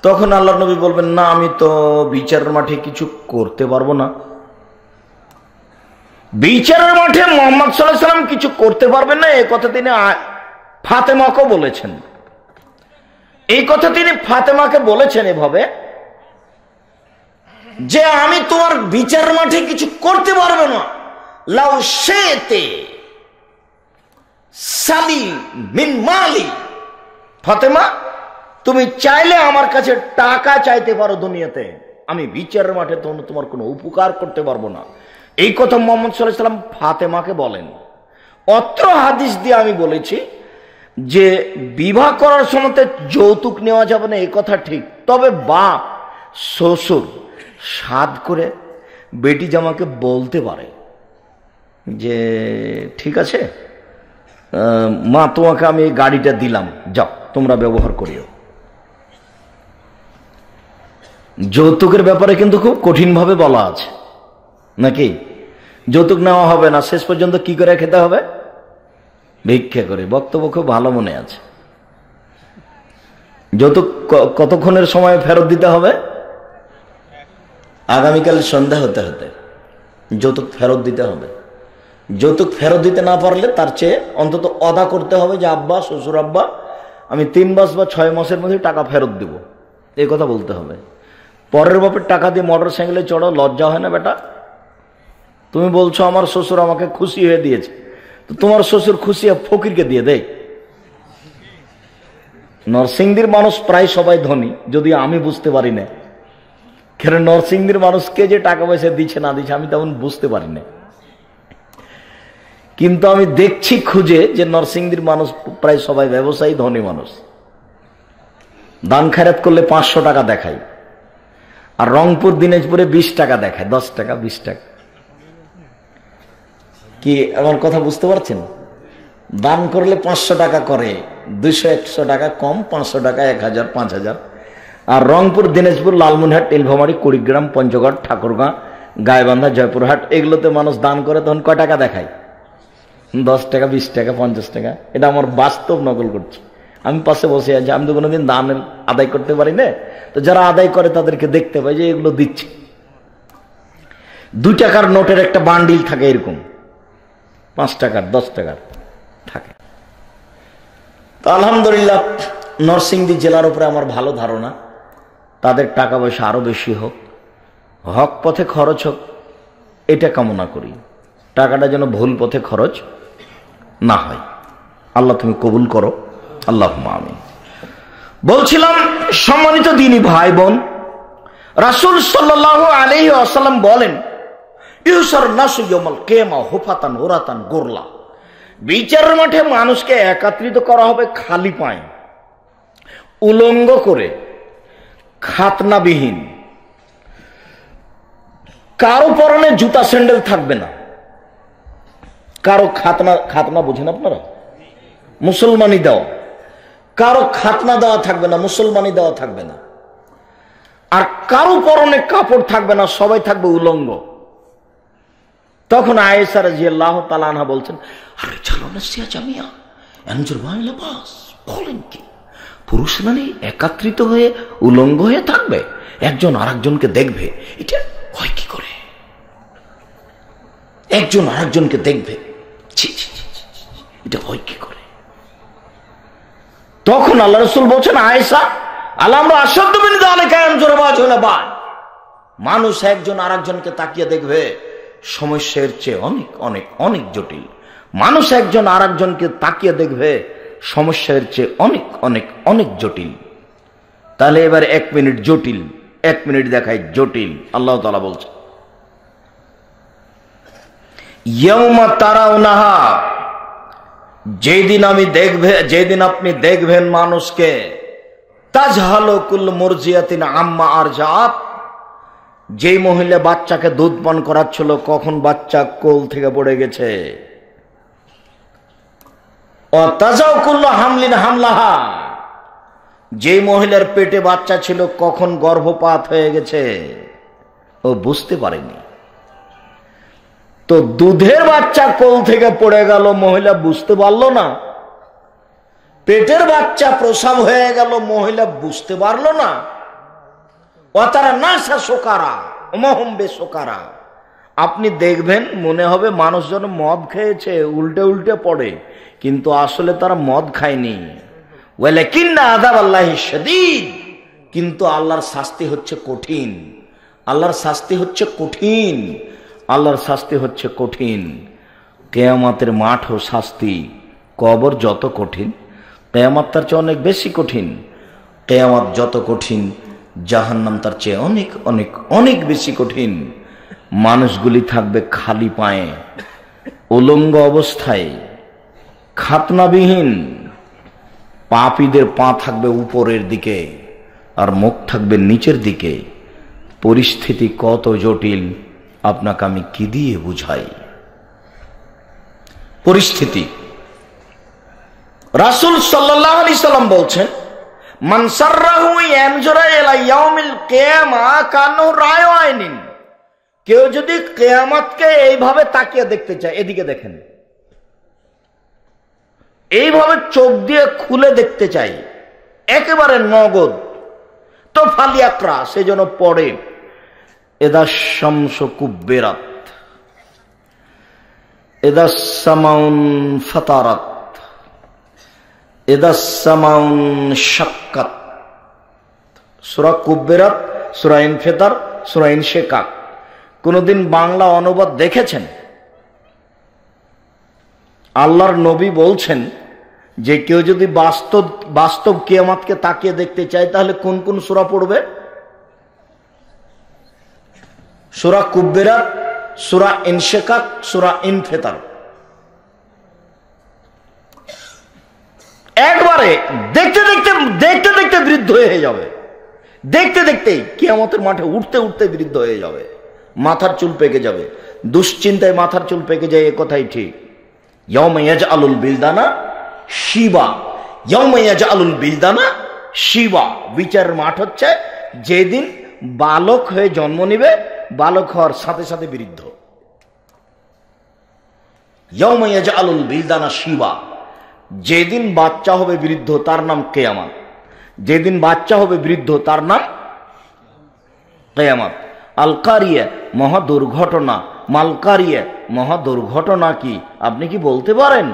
A: তখন আল্লাহ নবী বলবেন না আমি তো বিচারের মাঠে কিছু করতে পারবো না বিচারের মাঠে মোহাম্মদ সাল্লাম কিছু করতে পারবেন না এ কথা তিনি ফাতেমাকে বলেছেন এই কথা তিনি ফাতেমাকে বলেছেন এভাবে যে আমি তোমার বিচার মাঠে কিছু করতে পারবো না লাউ সেতে সালি মিন মালি ফাতেমা তুমি চাইলে আমার কাছে টাকা চাইতে পারো দুনিয়াতে আমি বিচারের মাঠে তোমার কোনো উপকার করতে পারবো না এই কথা মোহাম্মদ সাল্লাহ সাল্লাম ফাতেমাকে বলেন অত্র হাদিস দিয়ে আমি বলেছি যে বিবাহ করার সময় যৌতুক নেওয়া যাবে না এই কথা ঠিক তবে বাপ শ্বশুর সাদ করে বেটি জামাকে বলতে পারে যে ঠিক আছে মা তোমাকে আমি এই গাড়িটা দিলাম যাও তোমরা ব্যবহার করিও যৌতুকের ব্যাপারে কিন্তু খুব কঠিনভাবে বলা আছে নাকি যৌতুক নেওয়া হবে না শেষ পর্যন্ত কি করে খেতে হবে ভিক্ষা করে বক্তব্য খুব ভালো মনে আছে যৌতুক কতক্ষণের সময় ফেরত দিতে হবে আগামীকাল সন্ধ্যা হতে হতে যৌতুক ফেরত দিতে হবে যৌতুক ফেরত দিতে না পারলে তার চেয়ে অন্তত অদা করতে হবে যে আব্বা শ্বশুর আব্বা আমি তিন মাস বা ছয় মাসের মধ্যে টাকা ফেরত দেব এই কথা বলতে হবে পরের বাপের টাকা দিয়ে মোটর সাইকেলে চড়ো লজ্জা হয় না বেটা তুমি বলছো আমার শ্বশুর আমাকে খুশি হয়ে দিয়েছে তো তোমার শ্বশুর খুশি ফকিরকে দিয়ে দেয় নরসিংদীর মানুষ প্রায় সবাই ধনী যদি আমি বুঝতে পারি না কেন নরসিংদির মানুষকে যে টাকা পয়সা দিচ্ছে না দিচ্ছে আমি তেমন বুঝতে পারি না কিন্তু আমি দেখছি খুঁজে যে নরসিংদীর মানুষ প্রায় সবাই ব্যবসায়ী ধনী মানুষ দান খারাত করলে পাঁচশো টাকা দেখায় আর রংপুর দিনাজপুরে বিশ টাকা দেখায় দশ টাকা বিশ টাকা কি আমার কথা বুঝতে পারছেন দান করলে পাঁচশো টাকা করে দুইশো একশো টাকা কম পাঁচশো টাকা এক হাজার পাঁচ হাজার আর রংপুর দিনাজপুর লালমনিহাট নীলফামারি কুড়িগ্রাম পঞ্চগড় ঠাকুরগাঁ গায়েবান্ধা জয়পুরহাট এগুলোতে মানুষ দান করে তখন কয় টাকা দেখায় দশ টাকা বিশ টাকা পঞ্চাশ টাকা এটা আমার বাস্তব নকল করছি আমি পাশে বসে আছি আমি তো কোনোদিন দান আদায় করতে পারি না তো যারা আদায় করে তাদেরকে দেখতে পাই যে এগুলো দিচ্ছে দু টাকার নোটের একটা বান্ডিল থাকে এরকম পাঁচ টাকার দশ টাকার থাকে তো আলহামদুলিল্লাহ নরসিংদী জেলার উপরে আমার ভালো ধারণা তাদের টাকা পয়সা আরও বেশি হোক হক পথে খরচ হোক এটা কামনা করি টাকাটা যেন ভুল পথে খরচ না হয় আল্লাহ তুমি কবুল করো আল্লাহ আমি বলছিলাম সম্মানিত দিনী ভাই বোন রাসুল সাল্লাহ আলহ আসাল্লাম বলেন ইউসার নাসু ইয়মাল কেমা হুফাতান হুরাতান বিচারের মাঠে মানুষকে একাত্রিত করা হবে খালি পায়ে উলঙ্গ করে খাতনাবিহীন কারো পরনে জুতা স্যান্ডেল থাকবে না কারো খাতনা খাতনা বোঝেন আপনারা মুসলমানি দেওয়া কারো খাতনা দেওয়া থাকবে না মুসলমানি দেওয়া থাকবে না আর কারো পরনে কাপড় থাকবে না সবাই থাকবে উলঙ্গ তখন আয়েসার রাজি আল্লাহ বলছেন আরে না সিয়া জামিয়া এনজুর বলেন কি পুরুষ মানে একাত্রিত হয়ে উলঙ্গ হয়ে থাকবে একজন আরেকজনকে দেখবে এটা হয় কি করে একজন আরেকজনকে দেখবে এটা হয় কি করে তখন আল্লাহ রসুল বলছেন আয়েসা আল্লাহ আমরা আসাদ মানুষ একজন আরেকজনকে তাকিয়ে দেখবে সমস্যার চেয়ে অনেক অনেক অনেক জটিল মানুষ একজন আর একজনকে তাকিয়ে দেখবে সমস্যার চেয়ে অনেক অনেক অনেক জটিল তাহলে এবার এক মিনিট জটিল এক মিনিট দেখায় জটিল আল্লাহ তালা বলছে যেদিন আমি দেখবে যেদিন আপনি দেখবেন মানুষকে তাজহালকুল মর্জিয়াতিন আম্মা আর যা যেই মহিলা বাচ্চাকে দুধ পান করাচ্ছিল কখন বাচ্চা কোল থেকে পড়ে গেছে হামলিন হামলাহা যে মহিলার পেটে বাচ্চা ছিল কখন গর্ভপাত হয়ে গেছে ও বুঝতে পারেনি তো দুধের বাচ্চা কোল থেকে পড়ে গেল মহিলা বুঝতে পারল না পেটের বাচ্চা প্রসাব হয়ে গেল মহিলা বুঝতে পারল না অতারা তারা নাসা সোকারা অমহম্বে সোকারা আপনি দেখবেন মনে হবে মানুষজন মদ খেয়েছে উল্টে উল্টে পড়ে কিন্তু আসলে তারা মদ খায়নি ওয়েলে কিন্না আদাব আল্লাহ সেদিন কিন্তু আল্লাহর শাস্তি হচ্ছে কঠিন আল্লাহর শাস্তি হচ্ছে কঠিন আল্লাহর শাস্তি হচ্ছে কঠিন কেয়ামাতের মাঠ ও শাস্তি কবর যত কঠিন কেয়ামাত তার চেয়ে অনেক বেশি কঠিন কেয়ামাত যত কঠিন জাহান্নাম তার চেয়ে অনেক অনেক অনেক বেশি কঠিন মানুষগুলি থাকবে খালি পায়ে উলঙ্গ অবস্থায় খাতনাবিহীন পাপিদের পা থাকবে উপরের দিকে আর মুখ থাকবে নিচের দিকে পরিস্থিতি কত জটিল আপনাকে আমি কি দিয়ে বুঝাই পরিস্থিতি রাসুল সাল্লাহ আলি সাল্লাম বলছেন কেউ যদি কেয়ামতকে এইভাবে তাকিয়ে দেখতে চায় এদিকে দেখেন এইভাবে চোখ দিয়ে খুলে দেখতে চাই একেবারে নগদ তো ফালিয়াকরা সে যেন পড়ে এদা শামস কুব্বেরাত এদা ফাতারাত এদাসামাউন সাক্ষাৎ সুরা কুব্বেরাত সুরা ইনফেতার সুরা কোনোদিন বাংলা অনুবাদ দেখেছেন আল্লাহর নবী বলছেন যে কেউ যদি বাস্তব বাস্তব কেয়ামাতকে তাকিয়ে দেখতে চায় তাহলে কোন কোন সুরা পড়বে সুরা কুব্বেরাত সুরা ইনশেকাক সুরা ইনফেতার একবারে দেখতে দেখতে দেখতে দেখতে বৃদ্ধ হয়ে যাবে দেখতে দেখতে কেয়ামতের মাঠে উঠতে উঠতে বৃদ্ধ হয়ে যাবে মাথার চুল পেকে যাবে দুশ্চিন্তায় মাথার চুল পেকে যায় এ কথাই ঠিক ইয়মেয়াজ আলুল বিলদানা শিবা ইয়মেয়াজ আলুল বিলদানা শিবা বিচারের মাঠ হচ্ছে যেদিন বালক হয়ে জন্ম নিবে বালক হওয়ার সাথে সাথে বৃদ্ধ ইয়মেয়াজ আলুল বিলদানা শিবা যেদিন বাচ্চা হবে বৃদ্ধ তার নাম কেয়ামাত যেদিন বাচ্চা হবে বৃদ্ধ তার নাম কেয়ামাত আলকারিয়া মহা দুর্ঘটনা মালকারিয়া মহা দুর্ঘটনা কি আপনি কি বলতে পারেন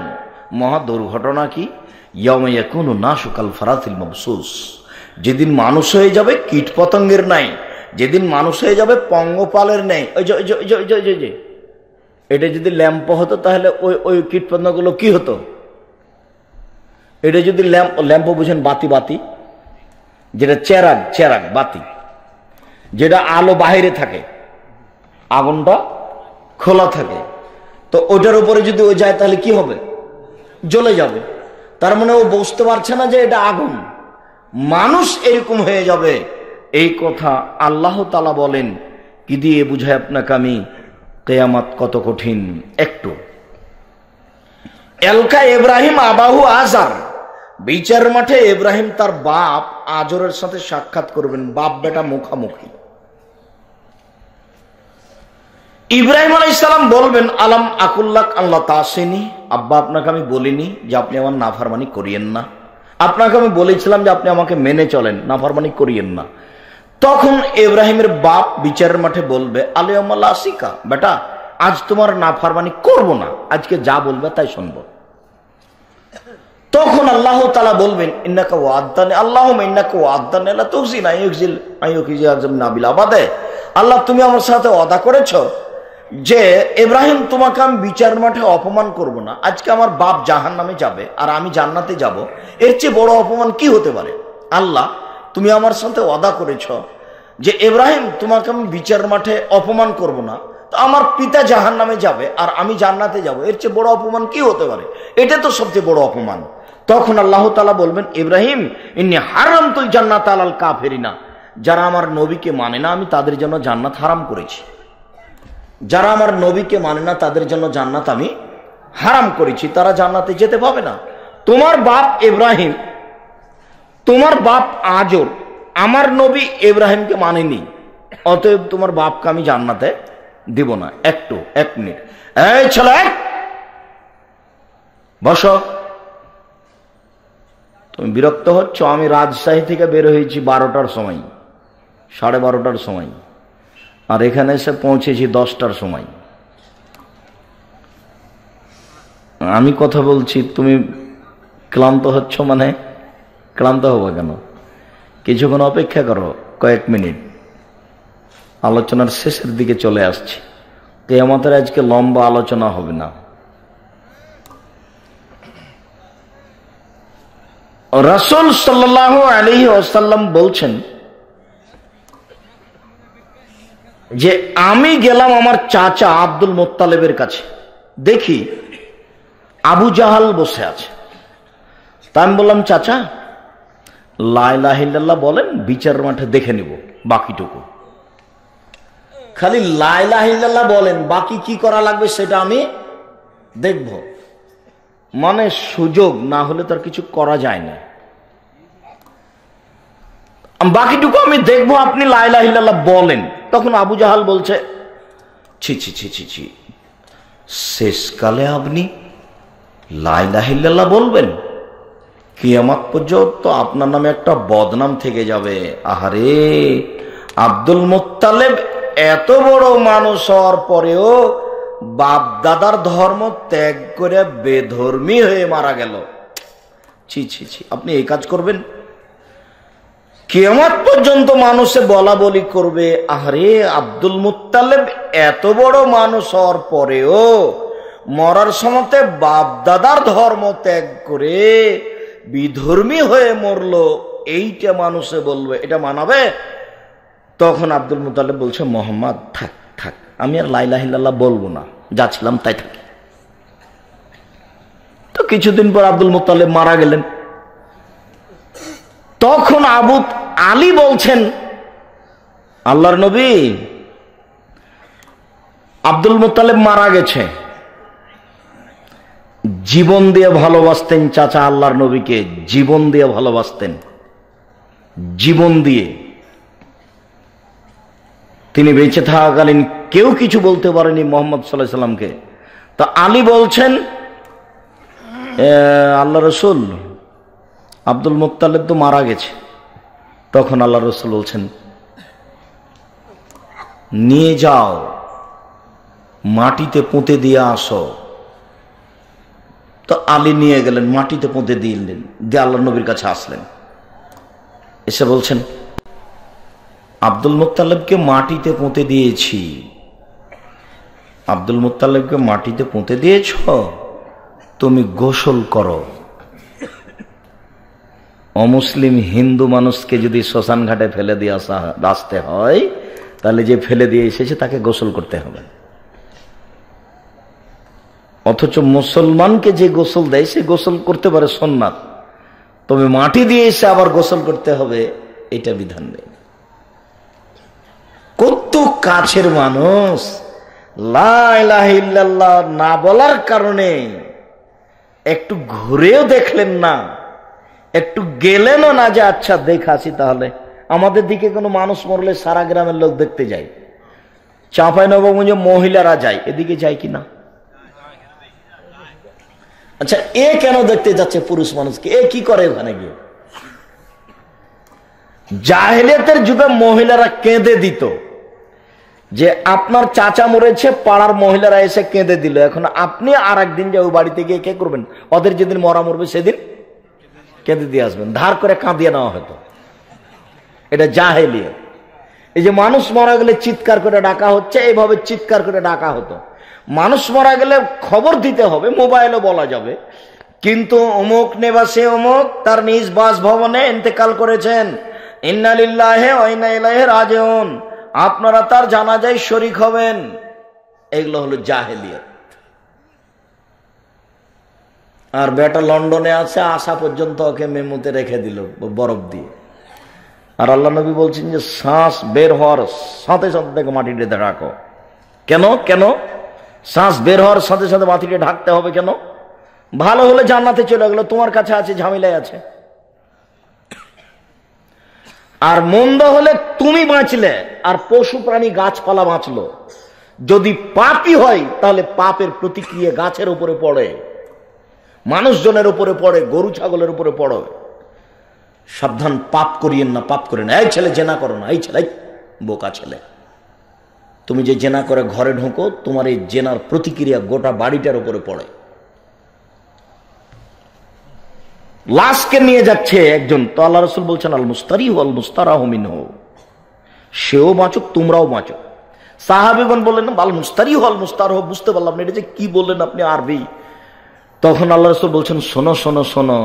A: মহা দুর্ঘটনা কি ইয়মাইয়া কোনো না সকাল ফারাসিল মবসুস যেদিন মানুষ হয়ে যাবে কীট পতঙ্গের নাই যেদিন মানুষ হয়ে যাবে পঙ্গপালের নেই ওই যে এটা যদি ল্যাম্প হতো তাহলে ওই ওই কীটপতঙ্গগুলো কি হতো এটা যদি ল্যাম্প ল্যাম্পও বুঝেন বাতি বাতি যেটা চেরাগ চেরাগ বাতি যেটা আলো বাহিরে থাকে আগুনটা খোলা থাকে তো ওটার উপরে যদি ও যায় তাহলে কি হবে জ্বলে যাবে তার মানে ও বুঝতে পারছে না যে এটা আগুন মানুষ এরকম হয়ে যাবে এই কথা আল্লাহ তালা বলেন কি দিয়ে বুঝায় আপনাকে আমি কেয়ামাত কত কঠিন একটু এলকা ইব্রাহিম আবাহু আজার বিচার মাঠে ইব্রাহিম তার বাপ আজরের সাথে সাক্ষাৎ করবেন বাপ বেটা মুখামুখি ইব্রাহিম আলাইসালাম বলবেন আলাম আকুল্লাক আল্লাহ তাসেনি আব্বা আপনাকে আমি বলিনি যে আপনি আমার নাফারমানি করিয়েন না আপনাকে আমি বলেছিলাম যে আপনি আমাকে মেনে চলেন নাফারমানি করিয়েন না তখন ইব্রাহিমের বাপ বিচারের মাঠে বলবে আলিয়ামাল্লা আসিকা বেটা আজ তোমার নাফারমানি করব না আজকে যা বলবে তাই শুনবো তখন আল্লাহ তালা বলবেন ইন্নাকা ও আদান আল্লাহ ইন্নাকে ও আদানে তৌসিন আইজিল আইজিম নাবিল আবাদে আল্লাহ তুমি আমার সাথে অদা করেছ যে ইব্রাহিম তোমাকে আমি বিচার মাঠে অপমান করব না আজকে আমার বাপ জাহান নামে যাবে আর আমি জান্নাতে যাব এর চেয়ে বড় অপমান কি হতে পারে আল্লাহ তুমি আমার সাথে অদা করেছ যে ইব্রাহিম তোমাকে আমি বিচার মাঠে অপমান করব না তো আমার পিতা জাহান নামে যাবে আর আমি জান্নাতে যাব এর চেয়ে বড় অপমান কি হতে পারে এটা তো সবচেয়ে বড় অপমান তখন আল্লাহ তালা বলবেন ইব্রাহিম ইনি হারাম তুই জান্নাত আলাল কা না যারা আমার নবীকে মানে না আমি তাদের জন্য জান্নাত হারাম করেছি যারা আমার নবীকে মানে না তাদের জন্য জান্নাত আমি হারাম করেছি তারা জান্নাতে যেতে পাবে না তোমার বাপ ইব্রাহিম তোমার বাপ আজর আমার নবী ইব্রাহিমকে মানেনি অতএব তোমার বাপকে আমি জান্নাতে দিব না একটু এক মিনিট এই ছেলে বস তুমি বিরক্ত হচ্ছ আমি রাজশাহী থেকে বের হয়েছি বারোটার সময় সাড়ে বারোটার সময় আর এখানে এসে পৌঁছেছি দশটার সময় আমি কথা বলছি তুমি ক্লান্ত হচ্ছ মানে ক্লান্ত হবো কেন কিছুক্ষণ অপেক্ষা করো কয়েক মিনিট আলোচনার শেষের দিকে চলে আসছি আমাদের আজকে লম্বা আলোচনা হবে না রসুল সাল্লাহ আলী আসাল্লাম বলছেন যে আমি গেলাম আমার চাচা আব্দুল মোত্তালেবের কাছে দেখি আবু জাহাল বসে আছে তা আমি বললাম চাচা লাইলাহিল্লাহ বলেন বিচার মাঠে দেখে নিব বাকিটুকু খালি লাইলাহিল্লাহ বলেন বাকি কি করা লাগবে সেটা আমি দেখবো মানে সুযোগ না হলে তার কিছু করা যায় না বাকিটুকু আমি দেখব আপনি লাইলাহিল্লাহ বলেন তখন আবু জাহাল বলছে ছি ছি ছি ছি ছি শেষকালে আপনি লাইলাহিল্লাহ বলবেন কিয়ামাত পর্যন্ত আপনার নামে একটা বদনাম থেকে যাবে আহারে আব্দুল মোত্তালেব এত বড় মানুষ হওয়ার পরেও বাপদাদার ধর্ম ত্যাগ করে বেধর্মী হয়ে মারা গেল ছি ছি ছি আপনি এই কাজ করবেন কেমন পর্যন্ত মানুষে বলা বলি করবে আরে আব্দুল মুতালেব এত বড় মানুষ হওয়ার পরেও মরার সময়তে বাপদাদার ধর্ম ত্যাগ করে বিধর্মী হয়ে মরল এইটা মানুষে বলবে এটা মানাবে তখন আব্দুল মুতালেব বলছে মোহাম্মদ থাক আমি আর লাইলাহিল্লাহ বলবো না যা ছিলাম তাই থাকি তো কিছুদিন পর আব্দুল মোতালেব মারা গেলেন তখন আবু আলী বলছেন আল্লাহর নবী আব্দুল মোতালেব মারা গেছে জীবন দিয়ে ভালোবাসতেন চাচা আল্লাহর নবীকে জীবন দিয়ে ভালোবাসতেন জীবন দিয়ে তিনি বেঁচে থাকাকালীন কেউ কিছু বলতে পারেনি মোহাম্মদ সাল্লাহ সাল্লামকে তা আলী বলছেন আল্লাহ রসুল আব্দুল মোত্তালেব তো মারা গেছে তখন আল্লাহ রসুল বলছেন নিয়ে যাও মাটিতে পুঁতে দিয়ে আসো তো আলী নিয়ে গেলেন মাটিতে পুঁতে দিলেন দিয়ে আল্লাহ নবীর কাছে আসলেন এসে বলছেন আব্দুল মোত্তালেবকে মাটিতে পুঁতে দিয়েছি আব্দুল মুতাল্লিবকে মাটিতে পুঁতে দিয়েছ তুমি গোসল করো অমুসলিম হিন্দু মানুষকে যদি শ্মশান ঘাটে ফেলে দিয়ে আসা আসতে হয় তাহলে যে ফেলে দিয়ে এসেছে তাকে গোসল করতে হবে অথচ মুসলমানকে যে গোসল দেয় সে গোসল করতে পারে সোননাথ তবে মাটি দিয়ে এসে আবার গোসল করতে হবে এটা বিধান নেই কত কাছের মানুষ না বলার কারণে একটু ঘুরেও দেখলেন না একটু গেলেনও না যে আচ্ছা দেখ দেখাছি তাহলে আমাদের দিকে কোনো মানুষ মরলে সারা গ্রামের লোক দেখতে যায় চাঁপাই নবগঞ্জ মহিলারা যায় এদিকে যায় কি না আচ্ছা এ কেন দেখতে যাচ্ছে পুরুষ মানুষকে এ কি করে ওখানে গিয়ে জাহেলিয়াতের যুগে মহিলারা কেঁদে দিত যে আপনার চাচা মরেছে পাড়ার মহিলারা এসে কেঁদে দিল এখন আপনি আর একদিন যে ওই বাড়িতে গিয়ে কে করবেন ওদের যেদিন মরা মরবে সেদিন কেঁদে দিয়ে আসবেন ধার করে কাঁদিয়ে নেওয়া হতো এটা জাহেলিয়ে এই যে মানুষ মারা গেলে চিৎকার করে ডাকা হচ্ছে এইভাবে চিৎকার করে ডাকা হতো মানুষ মারা গেলে খবর দিতে হবে মোবাইলও বলা যাবে কিন্তু অমুক নেবাসে অমুক তার নিজ বাসভবনে ইন্তেকাল করেছেন ইন্নালিল্লাহে রাজন আপনারা তার জানাজায় শরিক হবেন এগুলো হলো জাহেলিয়ত আর বেটা লন্ডনে আছে আসা পর্যন্ত ওকে মেমুতে রেখে দিল বরফ দিয়ে আর আল্লাহ নবী বলছেন যে শ্বাস বের হওয়ার সাথে সাথে তাকে মাটিতে ঢাকো কেন কেন শ্বাস বের হওয়ার সাথে সাথে মাটিটি ঢাকতে হবে কেন ভালো হলে জান্নাতে চলে গেলো তোমার কাছে আছে ঝামেলায় আছে আর মন্দ হলে তুমি বাঁচলে আর পশু প্রাণী গাছপালা বাঁচলো যদি পাপই হয় তাহলে পাপের প্রতিক্রিয়া গাছের উপরে পড়ে মানুষজনের উপরে পড়ে গরু ছাগলের উপরে পড়ে সাবধান পাপ করিয়েন না পাপ করেন এই ছেলে জেনা করো না এই ছেলে বোকা ছেলে তুমি যে জেনা করে ঘরে ঢোকো তোমার এই জেনার প্রতিক্রিয়া গোটা বাড়িটার উপরে পড়ে লাশকে নিয়ে যাচ্ছে একজন তো আল্লাহ রসুল বলছেন আল মুস্তারি হল মুস্তারা হমিন সেও বাঁচুক তোমরাও বাঁচো সাহাবিগণ বললেন আল মুস্তারি হল মুস্তার হোক বুঝতে পারলাম না এটা যে কি বললেন আপনি আরবি তখন আল্লাহ রসুল বলছেন শোনো শোনো শোনো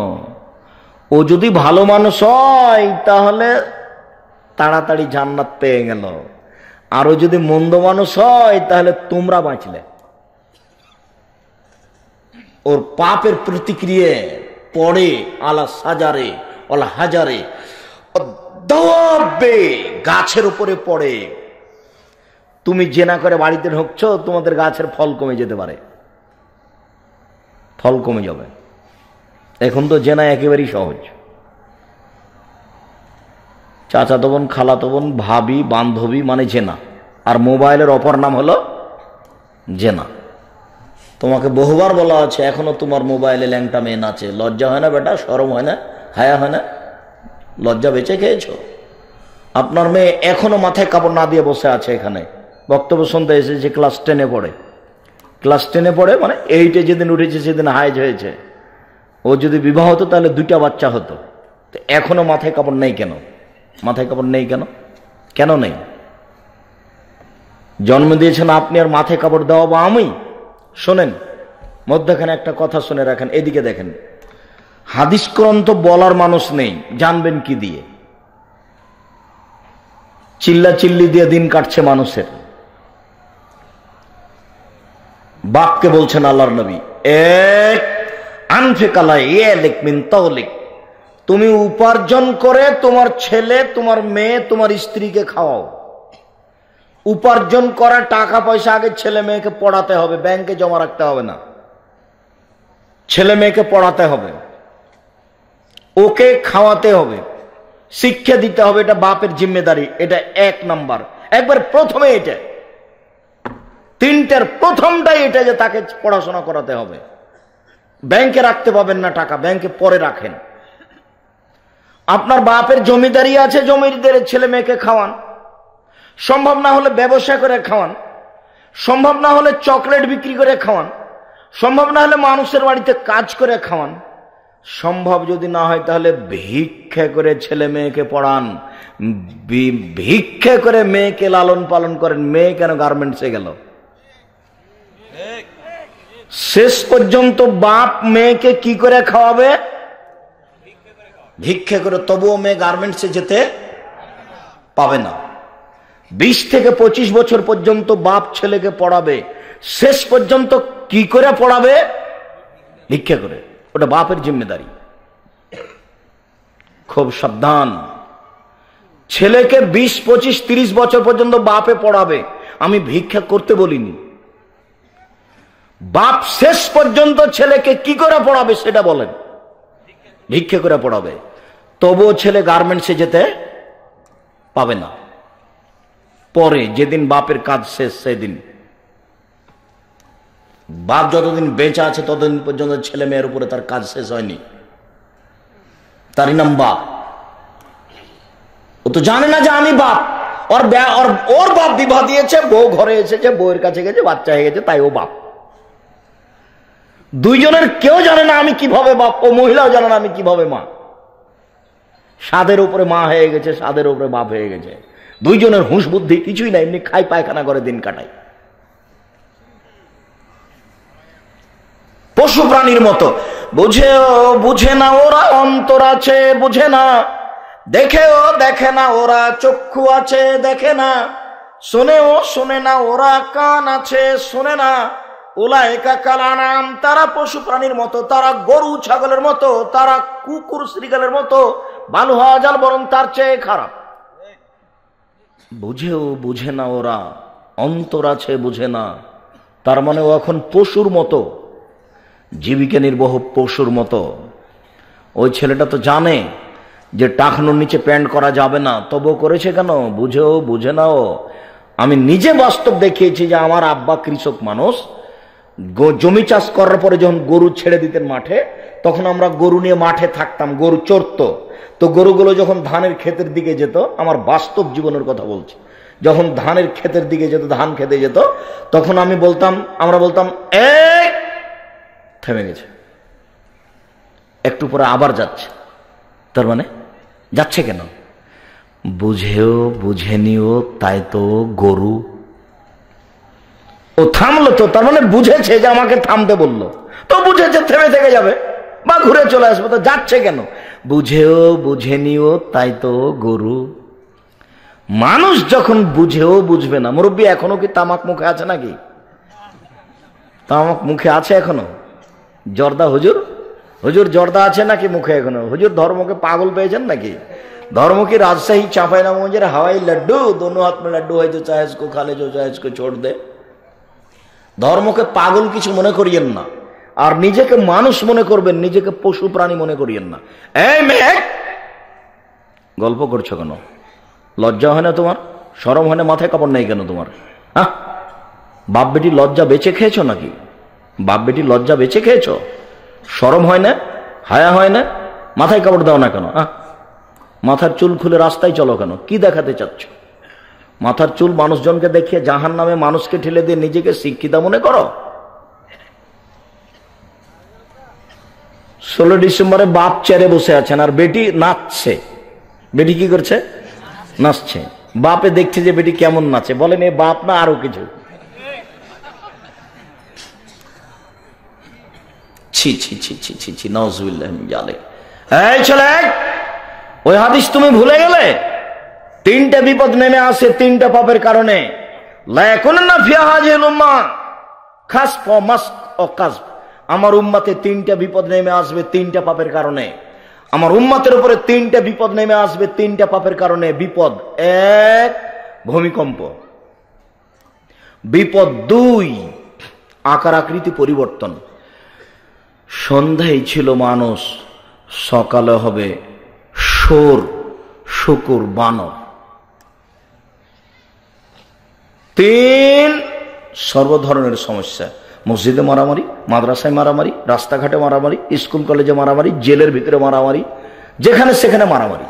A: ও যদি ভালো মানুষ হয় তাহলে তাড়াতাড়ি জান্নাত পেয়ে গেল আর ও যদি মন্দ মানুষ হয় তাহলে তোমরা বাঁচলে ওর পাপের প্রতিক্রিয়া পড়ে আলা সাজারে অলা হাজারে দাবে গাছের উপরে পড়ে তুমি জেনা করে বাড়িতে ঢুকছ তোমাদের গাছের ফল কমে যেতে পারে ফল কমে যাবে এখন তো জেনা একেবারেই সহজ চাচা তবন খালা তবন ভাবি বান্ধবী মানে জেনা আর মোবাইলের অপর নাম হলো জেনা তোমাকে বহুবার বলা আছে এখনো তোমার মোবাইলে ল্যাংটা মেন আছে লজ্জা হয় না বেটা সরম হয় না হায়া হয় না লজ্জা বেঁচে খেয়েছো আপনার মেয়ে এখনো মাথায় কাপড় না দিয়ে বসে আছে এখানে বক্তব্য শুনতে এসেছে ক্লাস টেনে পড়ে ক্লাস টেনে পড়ে মানে এইটে যেদিন উঠেছে সেদিন হাইজ হয়েছে ও যদি বিবাহ হতো তাহলে দুইটা বাচ্চা হতো তো এখনো মাথায় কাপড় নেই কেন মাথায় কাপড় নেই কেন কেন নেই জন্ম দিয়েছেন আপনি আর মাথায় কাপড় দেওয়া বা আমি শোনেন মধ্যখানে একটা কথা শুনে রাখেন এদিকে দেখেন হাদিস গ্রন্থ বলার মানুষ নেই জানবেন কি দিয়ে চিল্লা চিল্লি দিয়ে দিন কাটছে মানুষের বাপকে বলছেন আল্লাহর নবী এক আনফে কালায় এ লেখমিন তাহলে তুমি উপার্জন করে তোমার ছেলে তোমার মেয়ে তোমার স্ত্রীকে খাওয়াও উপার্জন করা টাকা পয়সা আগে ছেলে মেয়েকে পড়াতে হবে ব্যাংকে জমা রাখতে হবে না ছেলে মেয়েকে পড়াতে হবে ওকে খাওয়াতে হবে শিক্ষা দিতে হবে এটা বাপের জিম্মেদারি এটা এক নাম্বার একবার প্রথমে এটা তিনটার প্রথমটাই এটা যে তাকে পড়াশোনা করাতে হবে ব্যাংকে রাখতে পাবেন না টাকা ব্যাংকে পরে রাখেন আপনার বাপের জমিদারি আছে জমিদারের ছেলে মেয়েকে খাওয়ান সম্ভব না হলে ব্যবসা করে খাওয়ান সম্ভব না হলে চকলেট বিক্রি করে খাওয়ান সম্ভব না হলে মানুষের বাড়িতে কাজ করে খাওয়ান সম্ভব যদি না হয় তাহলে ভিক্ষে করে ছেলে মেয়েকে পড়ান ভিক্ষে করে মেয়েকে লালন পালন করেন মেয়ে কেন গার্মেন্টসে গেল শেষ পর্যন্ত বাপ মেয়েকে কি করে খাওয়াবে ভিক্ষে করে তবুও মেয়ে গার্মেন্টসে যেতে পাবে না বিশ থেকে ২৫ বছর পর্যন্ত বাপ ছেলেকে পড়াবে শেষ পর্যন্ত কি করে পড়াবে ভিক্ষা করে ওটা বাপের জিম্মেদারি খুব সাবধান ছেলেকে বিশ পঁচিশ তিরিশ বছর পর্যন্ত বাপে পড়াবে আমি ভিক্ষা করতে বলিনি বাপ শেষ পর্যন্ত ছেলেকে কি করে পড়াবে সেটা বলেন ভিক্ষা করে পড়াবে তবুও ছেলে গার্মেন্টসে যেতে পাবে না পরে যেদিন বাপের কাজ শেষ সেদিন বাপ যতদিন বেঁচে আছে ততদিন পর্যন্ত ছেলে মেয়ের উপরে তার কাজ শেষ হয়নি তারই নাম বাপ ও তো জানে না যে আমি বাপ ওর ওর বাপ বিবাহ দিয়েছে বউ ঘরে এসেছে বউয়ের কাছে গেছে বাচ্চা হয়ে গেছে তাই ও বাপ দুইজনের কেউ জানে না আমি কিভাবে বাপ ও মহিলাও জানে না আমি কিভাবে মা সাদের উপরে মা হয়ে গেছে সাদের উপরে বাপ হয়ে গেছে দুইজনের হুঁশ বুদ্ধি কিছুই নাই এমনি খাই পায়খানা করে দিন কাটায় পশু প্রাণীর মতো বুঝে বুঝে না ওরা অন্তর আছে বুঝে না দেখেও দেখে না ওরা চক্ষু আছে দেখে না ও শোনে না ওরা কান আছে শোনে না ওলা একা কালানাম তারা পশু প্রাণীর মতো তারা গরু ছাগলের মতো তারা কুকুর শ্রীগালের মতো ভালো হওয়া বরং তার চেয়ে খারাপ বুঝেও বুঝে না ওরা অন্তর আছে বুঝে না তার মানে ও এখন পশুর মতো জীবিকা নির্বাহ পশুর মতো ওই ছেলেটা তো জানে যে টাকনোর নিচে প্যান্ট করা যাবে না তবু করেছে কেন বুঝেও বুঝে নাও আমি নিজে বাস্তব দেখিয়েছি যে আমার আব্বা কৃষক মানুষ জমি চাষ করার পরে যখন গরু ছেড়ে দিতেন মাঠে তখন আমরা গরু নিয়ে মাঠে থাকতাম গরু চড়তো তো গরুগুলো যখন ধানের ক্ষেতের দিকে যেত আমার বাস্তব জীবনের কথা বলছি যখন ধানের ক্ষেতের দিকে যেত ধান খেতে যেত তখন আমি বলতাম আমরা বলতাম এক থেমে গেছে একটু পরে আবার যাচ্ছে তার মানে যাচ্ছে কেন বুঝেও বুঝেনিও তাই তো গরু ও থামলো তো তার মানে বুঝেছে যে আমাকে থামতে বললো তো বুঝেছে থেমে থেকে যাবে বা ঘুরে চলে আসবো তো যাচ্ছে কেন বুঝেও বুঝে নিও তাই তো গরু মানুষ যখন বুঝেও বুঝবে না মুরব্বী এখনো কি তামাক মুখে আছে নাকি তামাক মুখে আছে এখনো জর্দা হুজুর হুজুর জর্দা আছে নাকি মুখে এখনো হুজুর ধর্মকে পাগল পেয়েছেন নাকি ধর্ম কি রাজশাহী চাঁপাইনগঞ্জের হাওয়াই লাড্ডু দোনো হাত মেয়ে লাড্ডু হয়তো তো চাহেসকো খালে জো চাহেসকো ছোট দে ধর্মকে পাগল কিছু মনে করিয়েন না আর নিজেকে মানুষ মনে করবেন নিজেকে পশু প্রাণী মনে করিয়েন না গল্প করছো কেন লজ্জা হয় না তোমার সরম হয় না মাথায় কাপড় নেই কেন তোমার হ্যাঁ বাপ বেটি লজ্জা বেঁচে খেয়েছো নাকি বাপ বেটি লজ্জা বেঁচে খেয়েছো সরম হয় না হায়া হয় না মাথায় কাপড় দাও না কেন হ্যাঁ মাথার চুল খুলে রাস্তায় চলো কেন কি দেখাতে চাচ্ছ মাথার চুল মানুষজনকে দেখিয়ে জাহান নামে মানুষকে ঠেলে দিয়ে নিজেকে শিক্ষিতা মনে করো ষোলো ডিসেম্বরে বাপ চেয়ারে বসে আছেন আর বেটি নাচছে বেটি কি করছে নাচছে বাপে দেখছে যে বেটি কেমন নাচে বলেন এ বাপ না আরো কিছু ছি ছি ছি ছি ছি এই ওই হাদিস তুমি ভুলে গেলে বিপদ নেমে আসে পাপের কারণে লায়কুন না ফিয়া খাস ও কাজ আমার উম্মাতে তিনটা বিপদ নেমে আসবে তিনটা পাপের কারণে আমার উম্মাতের উপরে তিনটা বিপদ নেমে আসবে তিনটা পাপের কারণে বিপদ এক ভূমিকম্প বিপদ দুই আকার আকৃতি পরিবর্তন সন্ধ্যায় ছিল মানুষ সকালে হবে সোর শুকুর বানর তিন সর্বধরনের সমস্যা মসজিদে মারামারি মাদ্রাসায় মারামারি রাস্তাঘাটে মারামারি স্কুল কলেজে মারামারি জেলের ভিতরে মারামারি যেখানে সেখানে মারামারি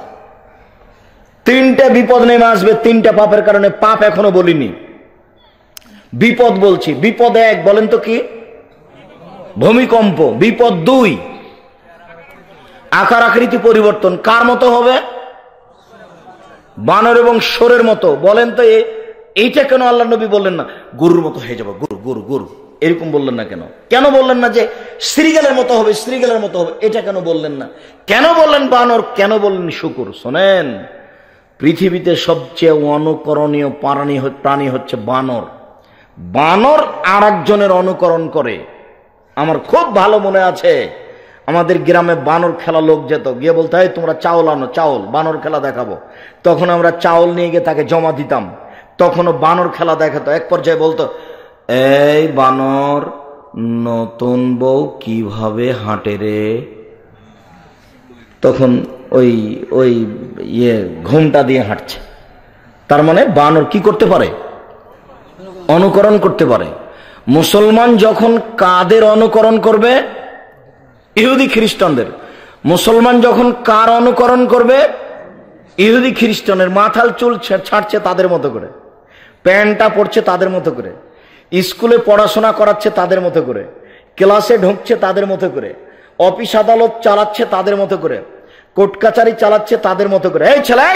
A: তিনটা বিপদ নেমে আসবে তিনটা পাপের কারণে পাপ এখনো বলিনি বিপদ বলছি বিপদ এক বলেন তো কি ভূমিকম্প বিপদ দুই আকার আকৃতি পরিবর্তন কার মতো হবে বানর এবং সোরের মতো বলেন তো এইটা কেন আল্লাহ নবী বললেন না গরুর মতো হয়ে যাবে গুরু গুরু গুরু এরকম বললেন না কেন কেন বললেন না যে শ্রীগালের মতো হবে শ্রীগালের মতো হবে এটা কেন বললেন না কেন বললেন বানর কেন বললেন শুকুর শোনেন পৃথিবীতে সবচেয়ে অনুকরণীয় প্রাণী প্রাণী হচ্ছে বানর বানর আর একজনের অনুকরণ করে আমার খুব ভালো মনে আছে আমাদের গ্রামে বানর খেলা লোক যেত গিয়ে বলতে হয় তোমরা চাউল আনো চাউল বানর খেলা দেখাবো তখন আমরা চাউল নিয়ে গিয়ে তাকে জমা দিতাম তখনও বানর খেলা দেখাতো এক পর্যায়ে বলতো এই বানর নতুন বউ কিভাবে হাঁটে রে তখন ওই ওই ইয়ে ঘুমটা দিয়ে হাঁটছে তার মানে বানর কি করতে পারে অনুকরণ করতে পারে মুসলমান যখন কাদের অনুকরণ করবে ইহুদি খ্রিস্টানদের মুসলমান যখন কার অনুকরণ করবে ইহুদি খ্রিস্টানের মাথাল চুল ছাড়ছে তাদের মতো করে প্যান্টটা পড়ছে তাদের মতো করে স্কুলে পড়াশোনা করাচ্ছে তাদের মতো করে ক্লাসে ঢুকছে তাদের মতো করে অফিস আদালত চালাচ্ছে তাদের মতো করে কোর্ট কাচারি চালাচ্ছে তাদের মতো করে এই ছেলে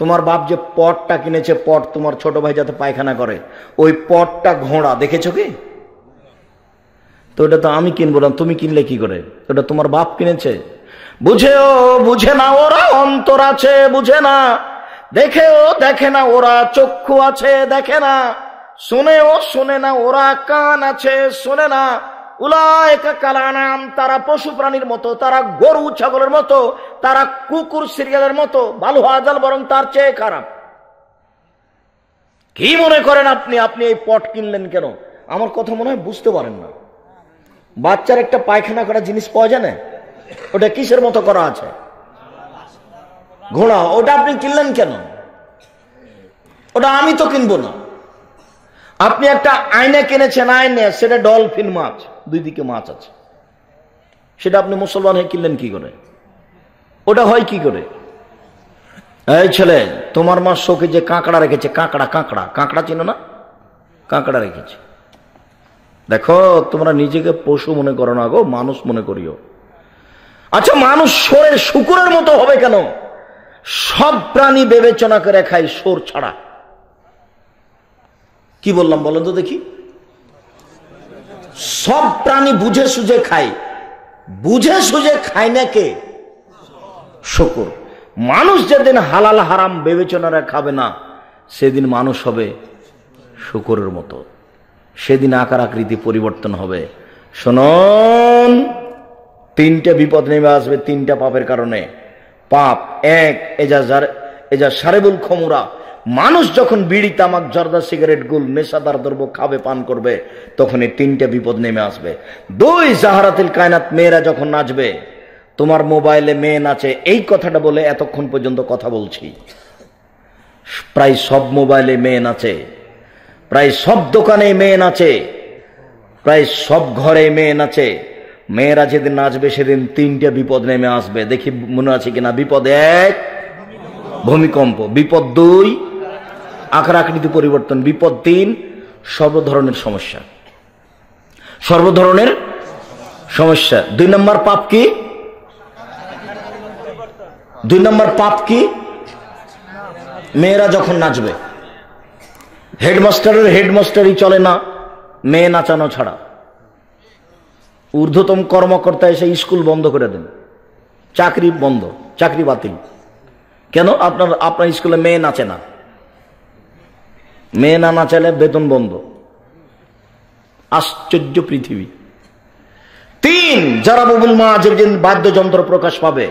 A: তোমার বাপ যে পটটা কিনেছে পট তোমার ছোট ভাই যাতে পায়খানা করে ওই পটটা ঘোড়া দেখেছো কি তো ওটা তো আমি কিনবো না তুমি কিনলে কি করে ওটা তোমার বাপ কিনেছে বুঝে ও বুঝে না ওরা অন্তর আছে বুঝে না দেখেও দেখে না ওরা চক্ষু আছে দেখে না শুনেও শুনে না ওরা কান আছে শুনে না কালানাম তারা পশু প্রাণীর মতো তারা গরু ছাগলের মতো তারা কুকুর সিরিয়ালের মতো ভালো আজাল বরং তার চেয়ে খারাপ কি মনে করেন আপনি আপনি এই পট কিনলেন কেন আমার কথা মনে হয় বুঝতে পারেন না বাচ্চার একটা পায়খানা করা জিনিস পাওয়া যায় না ওটা কিসের মতো করা আছে ঘোড়া ওটা আপনি কিনলেন কেন ওটা আমি তো কিনবো না আপনি একটা আয়না কিনেছেন আয়না সেটা ডলফিন মাছ দুই দিকে মাছ আছে সেটা আপনি মুসলমান হয়ে কিনলেন কি করে ওটা হয় কি করে এই ছেলে তোমার মা শোকে যে কাঁকড়া রেখেছে কাঁকড়া কাঁকড়া কাঁকড়া চিনো না কাঁকড়া রেখেছে দেখো তোমরা নিজেকে পশু মনে করো না গো মানুষ মনে করিও আচ্ছা মানুষ শরের শুকুরের মতো হবে কেন সব প্রাণী বিবেচনা করে খায় সোর ছাড়া কি বললাম বলেন তো দেখি সব প্রাণী বুঝে সুঝে খায় বুঝে সুঝে খায় না কে শকুর মানুষ যেদিন হালাল হারাম বিবেচনা খাবে না সেদিন মানুষ হবে শুকুরের মতো সেদিন আকার আকৃতি পরিবর্তন হবে শোন তিনটা বিপদ নেমে আসবে তিনটা পাপের কারণে পাপ এক এজাজার এজা সারেবুল খমুরা মানুষ যখন বিড়ি তামাক জর্দা সিগারেট গুল নেশাদার দ্রব্য খাবে পান করবে তখন এই তিনটে বিপদ নেমে আসবে দুই জাহারাতিল কায়নাত মেয়েরা যখন নাচবে তোমার মোবাইলে মেয়ে নাচে এই কথাটা বলে এতক্ষণ পর্যন্ত কথা বলছি প্রায় সব মোবাইলে মেয়ে নাচে প্রায় সব দোকানে মেয়ে নাচে প্রায় সব ঘরে মেয়ে নাচে মেয়েরা যেদিন নাচবে সেদিন তিনটা বিপদ নেমে আসবে দেখি মনে আছে কিনা বিপদ এক ভূমিকম্প বিপদ দুই আকার আকৃতি পরিবর্তন বিপদ তিন সর্বধরনের সমস্যা সর্বধরনের সমস্যা দুই নম্বর পাপ কি দুই নম্বর পাপ কি মেয়েরা যখন নাচবে হেডমাস্টারের হেডমাস্টারই চলে না মেয়ে নাচানো ছাড়া ঊর্ধ্বতম কর্মকর্তা এসে স্কুল বন্ধ করে দেন চাকরি বন্ধ চাকরি বাতিল কেন আপনার আপনার স্কুলে মেয়ে নাচে না মেয়ে না নাচালে বেতন বন্ধ আশ্চর্য পৃথিবী তিন যারা মোবিল মা যে বাদ্যযন্ত্র প্রকাশ পাবে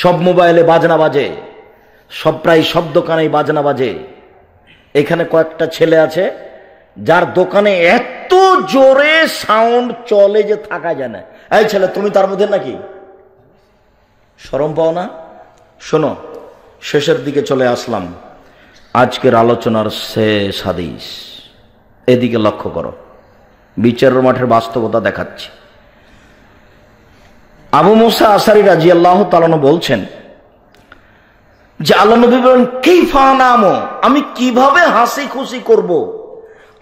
A: সব মোবাইলে বাজনা বাজে সব প্রায় সব দোকানেই বাজনা বাজে এখানে কয়েকটা ছেলে আছে যার দোকানে এক এত জোরে সাউন্ড চলে যে থাকা যায় না এই ছেলে তুমি তার মধ্যে নাকি সরম পাও না শোনো শেষের দিকে চলে আসলাম আজকের আলোচনার শেষ হাদিস এদিকে লক্ষ্য করো বিচারের মাঠের বাস্তবতা দেখাচ্ছি আবু মুসা আসারি রাজি আল্লাহ তালানো বলছেন যে আল্লাহ নবী বলেন কি ফানামো আমি কিভাবে হাসি খুশি করবো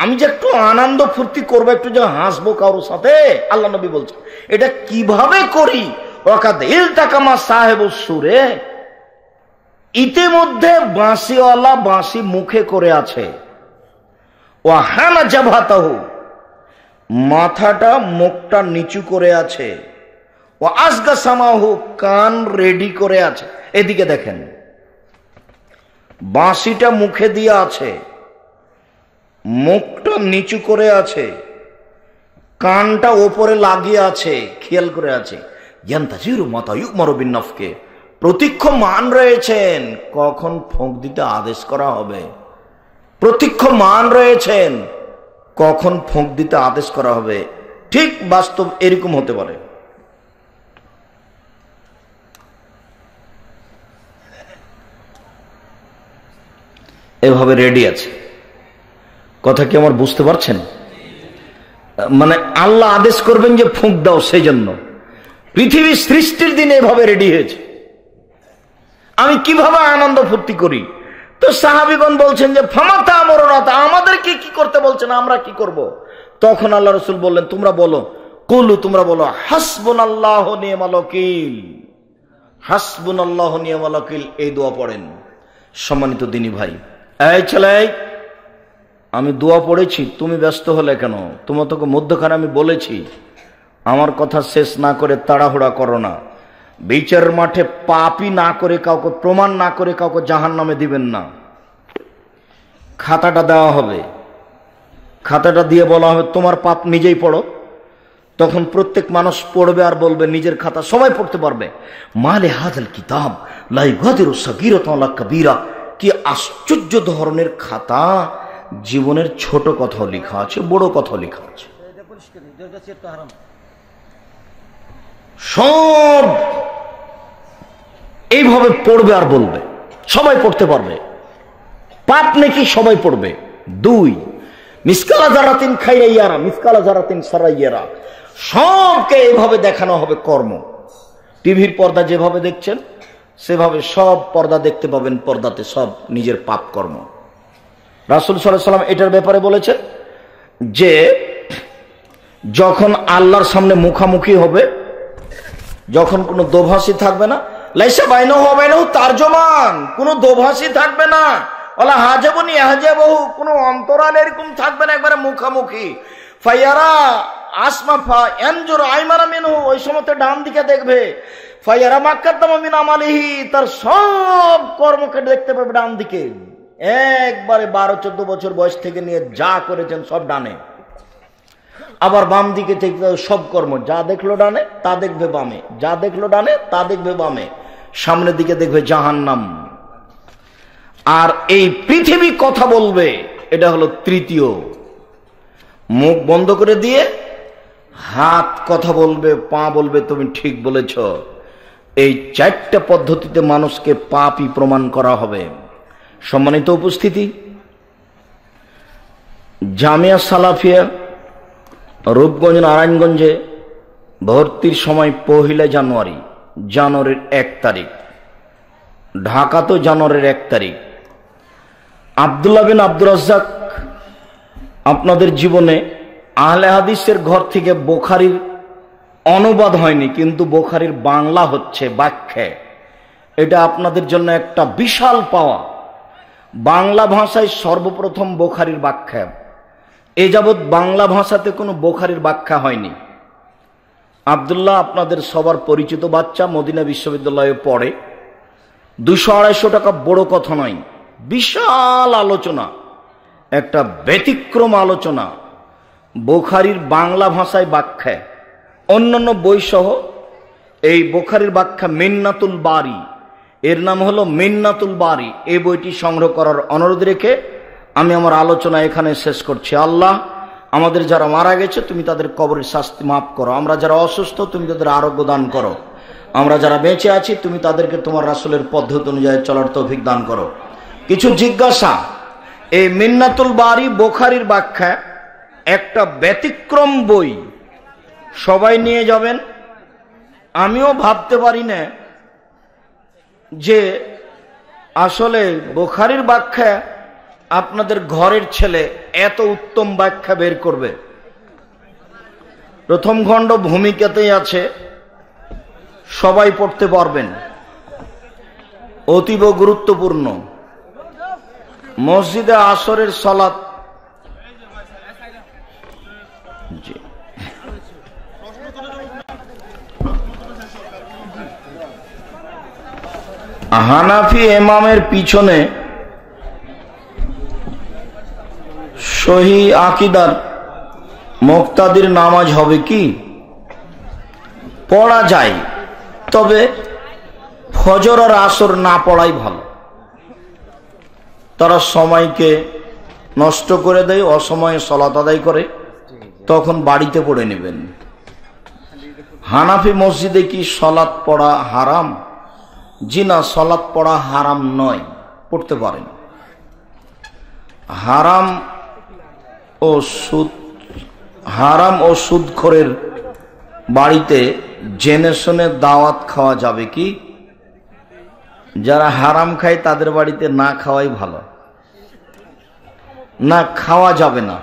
A: আমি যে একটু আনন্দ ফুর্তি করবো একটু যে হাসবো কারোর সাথে আল্লাহ নবী বলছে এটা কিভাবে করি অকাদ ইল সাহেব সুরে ইতিমধ্যে বাঁশিওয়ালা বাঁশি মুখে করে আছে ও হ্যাঁ হানা জাভাতাহ মাথাটা মুখটা নিচু করে আছে ও আজগা সামাহু কান রেডি করে আছে এদিকে দেখেন বাঁশিটা মুখে দিয়ে আছে মুখটা নিচু করে আছে কানটা ওপরে লাগিয়ে আছে খেয়াল করে আছে মতায়ুমরবিন্নফকে প্রতীক্ষমান রয়েছেন কখন ফোঁক দিতে আদেশ করা হবে প্রতীক্ষমান রয়েছেন কখন ফোঁক দিতে আদেশ করা হবে ঠিক বাস্তব এরকম হতে পারে এভাবে রেডি আছে কথা কি আমার বুঝতে পারছেন মানে আল্লাহ আদেশ করবেন যে ফুঁক দাও সেই জন্য পৃথিবী সৃষ্টির দিনে এভাবে রেডি হয়েছে আমি কিভাবে আনন্দ ফুর্তি করি তো সাহাবিগণ বলছেন যে ফামাতা আমরণতা আমাদেরকে কি করতে বলছেন আমরা কি করব। তখন আল্লাহ রসুল বললেন তোমরা বলো কলু তোমরা বলো হাসবন আল্লাহ নিয়মালকিল হাসবন আল্লাহ নিয়মালকিল এই দোয়া পড়েন সম্মানিত দিনী ভাই এই ছেলে আমি দোয়া পড়েছি তুমি ব্যস্ত হলে কেন তোমার তোকে মধ্যখানে আমি বলেছি আমার কথা শেষ না করে তাড়াহুড়া করো না বিচার মাঠে পাপই না করে কাউকে প্রমাণ না করে কাউকে জাহান নামে দিবেন না খাতাটা দেওয়া হবে খাতাটা দিয়ে বলা হবে তোমার পাপ নিজেই পড়ো তখন প্রত্যেক মানুষ পড়বে আর বলবে নিজের খাতা সবাই পড়তে পারবে মালে হাজাল কিতাব লাই গদির সগিরত কবিরা কি আশ্চর্য ধরনের খাতা জীবনের ছোট কথাও লেখা আছে বড় কথাও লেখা আছে সব এইভাবে পড়বে আর বলবে সবাই পড়তে পারবে পাপ নাকি সবাই পড়বে দুই মিসকালা জারাতিন খাইয়ারা মিসকালা জারাতিন সারাইয়ারা সবকে এইভাবে দেখানো হবে কর্ম টিভির পর্দা যেভাবে দেখছেন সেভাবে সব পর্দা দেখতে পাবেন পর্দাতে সব নিজের পাপ কর্ম রাসুল সাল্লাহ সাল্লাম এটার ব্যাপারে বলেছে যে যখন আল্লাহর সামনে মুখামুখি হবে যখন কোনো দোভাষী থাকবে না লাইসা বাইন হবে না তার্জমান কোনো দোভাষী থাকবে না ওলা হাজে বহু কোনো অন্তরাল এরকম থাকবে না একবারে মুখামুখি ফাইয়ারা আসমাফা এনজোর আইমারা মেনু ওই সময় ডান দিকে দেখবে ফাইয়ারা মাক্কাদ্দামা মিন আমালিহি তার সব কর্মকে দেখতে পাবে ডান দিকে একবারে বারো চোদ্দ বছর বয়স থেকে নিয়ে যা করেছেন সব ডানে আবার বাম দিকে সব কর্ম যা দেখলো ডানে তা দেখবে বামে যা দেখলো ডানে তা দেখবে বামে সামনের দিকে দেখবে জাহান্নাম আর এই পৃথিবী কথা বলবে এটা হলো তৃতীয় মুখ বন্ধ করে দিয়ে হাত কথা বলবে পা বলবে তুমি ঠিক বলেছ এই চারটা পদ্ধতিতে মানুষকে পাপই প্রমাণ করা হবে সম্মানিত উপস্থিতি জামিয়া সালাফিয়া রূপগঞ্জ নারায়ণগঞ্জে ভর্তির সময় পহিলা জানুয়ারি জানুয়ারির এক তারিখ ঢাকা তো জানুয়ারির এক তারিখ আবদুল্লা বিন আব্দুর রাজ্জাক আপনাদের জীবনে আহলে হাদিসের ঘর থেকে বোখারির অনুবাদ হয়নি কিন্তু বোখারির বাংলা হচ্ছে ব্যাখ্যা এটা আপনাদের জন্য একটা বিশাল পাওয়া বাংলা ভাষায় সর্বপ্রথম বোখারির ব্যাখ্যা এ যাবৎ বাংলা ভাষাতে কোনো বোখারির ব্যাখ্যা হয়নি আবদুল্লাহ আপনাদের সবার পরিচিত বাচ্চা মদিনা বিশ্ববিদ্যালয়ে পড়ে দুশো আড়াইশো টাকা বড় কথা নয় বিশাল আলোচনা একটা ব্যতিক্রম আলোচনা বোখারির বাংলা ভাষায় ব্যাখ্যা অন্যান্য বইসহ এই বোখারির ব্যাখ্যা মিন্নাতুল বাড়ি এর নাম হলো মিন্নাতুল বাড়ি এই বইটি সংগ্রহ করার অনুরোধ রেখে আমি আমার আলোচনা এখানে শেষ করছি আল্লাহ আমাদের যারা মারা গেছে তুমি তাদের কবরের শাস্তি মাফ করো আমরা যারা অসুস্থ তুমি তাদের আরোগ্য দান করো আমরা যারা বেঁচে আছি তুমি তাদেরকে তোমার রাসুলের পদ্ধতি অনুযায়ী চলার তৌফিক দান করো কিছু জিজ্ঞাসা এই মিন্নাতুল বাড়ি বোখারির ব্যাখ্যা একটা ব্যতিক্রম বই সবাই নিয়ে যাবেন আমিও ভাবতে পারি না যে আসলে বোখারির ব্যাখ্যা আপনাদের ঘরের ছেলে এত উত্তম ব্যাখ্যা বের করবে প্রথম খণ্ড ভূমিকাতেই আছে সবাই পড়তে পারবেন অতীব গুরুত্বপূর্ণ মসজিদে আসরের সলাৎ জি হানাফি এমামের পিছনে সহি আকিদার মোক্তাদির নামাজ হবে কি পড়া যায় তবে ফজর আর আসর না পড়াই ভালো তারা সময়কে নষ্ট করে দেয় অসময়ে সলাত আদায় করে তখন বাড়িতে পড়ে নেবেন হানাফি মসজিদে কি সলাৎ পড়া হারাম জিনা সলাপ পড়া হারাম নয় পড়তে পারেন হারাম ও সুদ হারাম ও সুদখরের বাড়িতে জেনে শুনে দাওয়াত খাওয়া যাবে কি যারা হারাম খায় তাদের বাড়িতে না খাওয়াই ভালো না খাওয়া যাবে না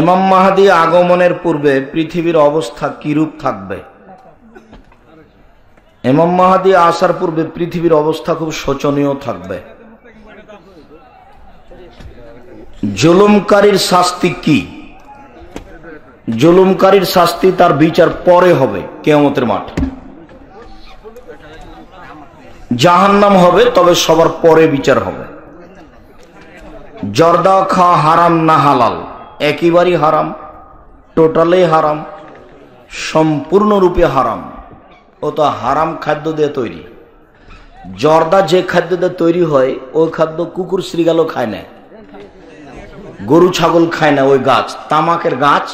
A: এমাম মাহাদি আগমনের পূর্বে পৃথিবীর অবস্থা কিরূপ থাকবে এমাম মাহাদি আসার পূর্বে পৃথিবীর অবস্থা খুব শোচনীয় থাকবে জুলুমকারীর শাস্তি কি জুলুমকারীর শাস্তি তার বিচার পরে হবে কেয়ামতের মাঠ জাহান্নাম হবে তবে সবার পরে বিচার হবে জর্দা খা হারাম না হালাল একইবারই হারাম টোটালে হারাম সম্পূর্ণরূপে হারাম ও তো হারাম খাদ্য দিয়ে তৈরি জর্দা যে খাদ্য দিয়ে তৈরি হয় ওই খাদ্য কুকুর শ্রীগালও খায় না গরু ছাগল খায় না ওই গাছ তামাকের গাছ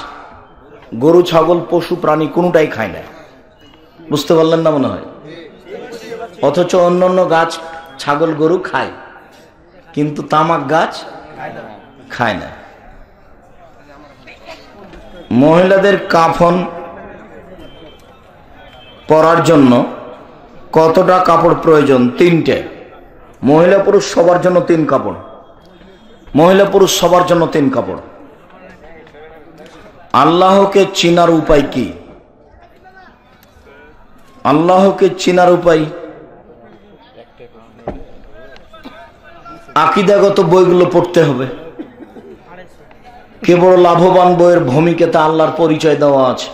A: গরু ছাগল পশু প্রাণী কোনোটাই খায় না বুঝতে পারলেন না মনে হয় অথচ অন্য অন্য গাছ ছাগল গরু খায় কিন্তু তামাক গাছ খায় না মহিলাদের কাফন পরার জন্য কতটা কাপড় প্রয়োজন তিনটে মহিলা পুরুষ সবার জন্য তিন কাপড় মহিলা পুরুষ সবার জন্য তিন কাপড় আল্লাহকে চিনার উপায় কি আল্লাহকে চিনার উপায় আকিদাগত বইগুলো পড়তে হবে কেবল লাভবান বইয়ের ভূমিকাতে আল্লাহর পরিচয় দেওয়া আছে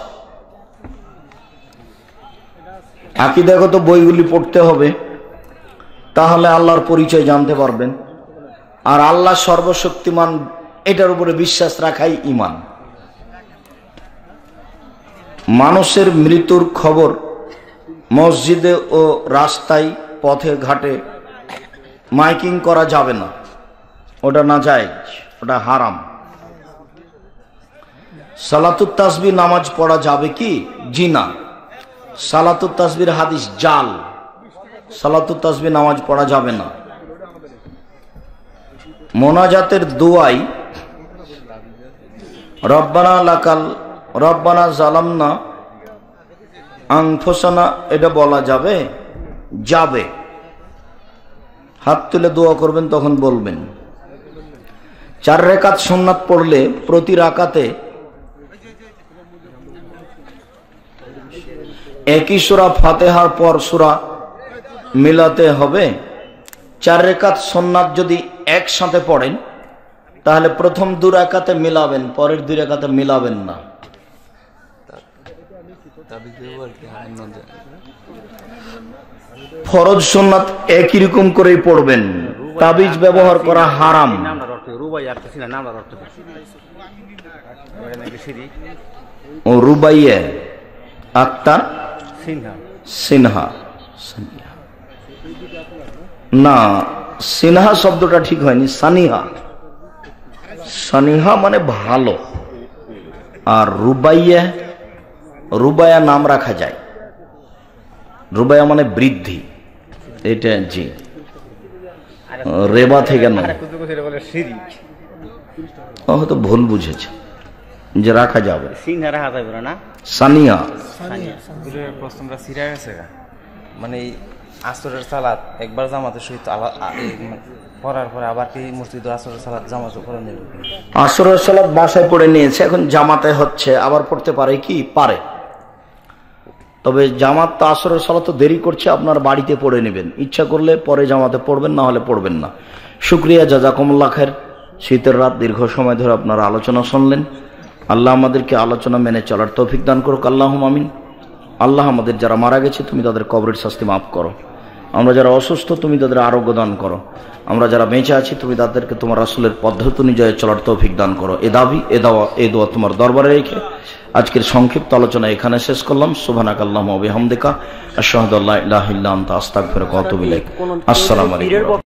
A: আকিদাগত বইগুলি পড়তে হবে তাহলে আল্লাহর পরিচয় জানতে পারবেন আর আল্লাহ সর্বশক্তিমান এটার উপরে বিশ্বাস রাখাই ইমান মানুষের মৃত্যুর খবর মসজিদে ও রাস্তায় পথে ঘাটে মাইকিং করা যাবে না ওটা না যায় ওটা হারাম সালাতুত তাসবি নামাজ পড়া যাবে কি জি না সালাতুর তাসবির হাদিস জাল সালাতুর তাসবির নামাজ পড়া যাবে না মোনাজাতের দুয়াই রব্বানা লাকাল রব্বানা জালামনা আংফোসানা এটা বলা যাবে যাবে হাত তুলে দোয়া করবেন তখন বলবেন চার রেখাত সোমনাথ পড়লে প্রতি রাকাতে একই সুরা ফাতেহার পর সুরা মিলাতে হবে চার রেখাত সোননাথ যদি একসাথে পড়েন তাহলে প্রথম দু রেখাতে মিলাবেন পরের দুই রেখাতে মিলাবেন না ফরজ সোননাথ একই রকম করেই পড়বেন তাবিজ ব্যবহার করা হারাম ও রুবাইয়া আক্তার সিনহা সানিহা না সিনহা শব্দটা ঠিক হয়নি সানিহা সানিহা মানে ভালো আর রুবাইয়া রুবায়া নাম রাখা যায় রুবায়া মানে বৃদ্ধি এটা জি রেবা থেকে নাম হয়তো ভুল বুঝেছে যে রাখা যাবে সিংহা রাখা যাবে না সানিয়া প্রশ্নটা সিরা গেছে মানে আসরের সালাত একবার জামাতের সহিত মানে পড়ার পরে আবার কি মসজিদ আসরের সালাত জামাতে পড়ে নিল আসরের সালাত বাসায় পড়ে নিয়েছে এখন জামাতে হচ্ছে আবার পড়তে পারে কি পারে তবে জামাত তো আসরের সালাত তো দেরি করছে আপনার বাড়িতে পড়ে নেবেন ইচ্ছা করলে পরে জামাতে পড়বেন না হলে পড়বেন না শুক্রিয়া যা জাজাকমুল্লা খের শীতের রাত দীর্ঘ সময় ধরে আপনারা আলোচনা শুনলেন আল্লাহ আমাদেরকে আলোচনা মেনে চলার তৌফিক দান করুক আল্লাহ আমিন আল্লাহ আমাদের যারা মারা গেছে তুমি তাদের কবরের শাস্তি মাফ করো আমরা যারা অসুস্থ তুমি তাদের আরোগ্য দান করো আমরা যারা বেঁচে আছি তুমি তাদেরকে তোমার রাসুলের পদ্ধতি অনুযায়ী চলার তৌফিক দান করো এ দাবি এ দাওয়া এ দোয়া তোমার দরবারে রেখে আজকের সংক্ষিপ্ত আলোচনা এখানে শেষ করলাম সোভানাক আল্লাহ আবি হামদেকা শাহদুল্লাহ ইল্লাহ আস্তাক ফেরক আসসালাম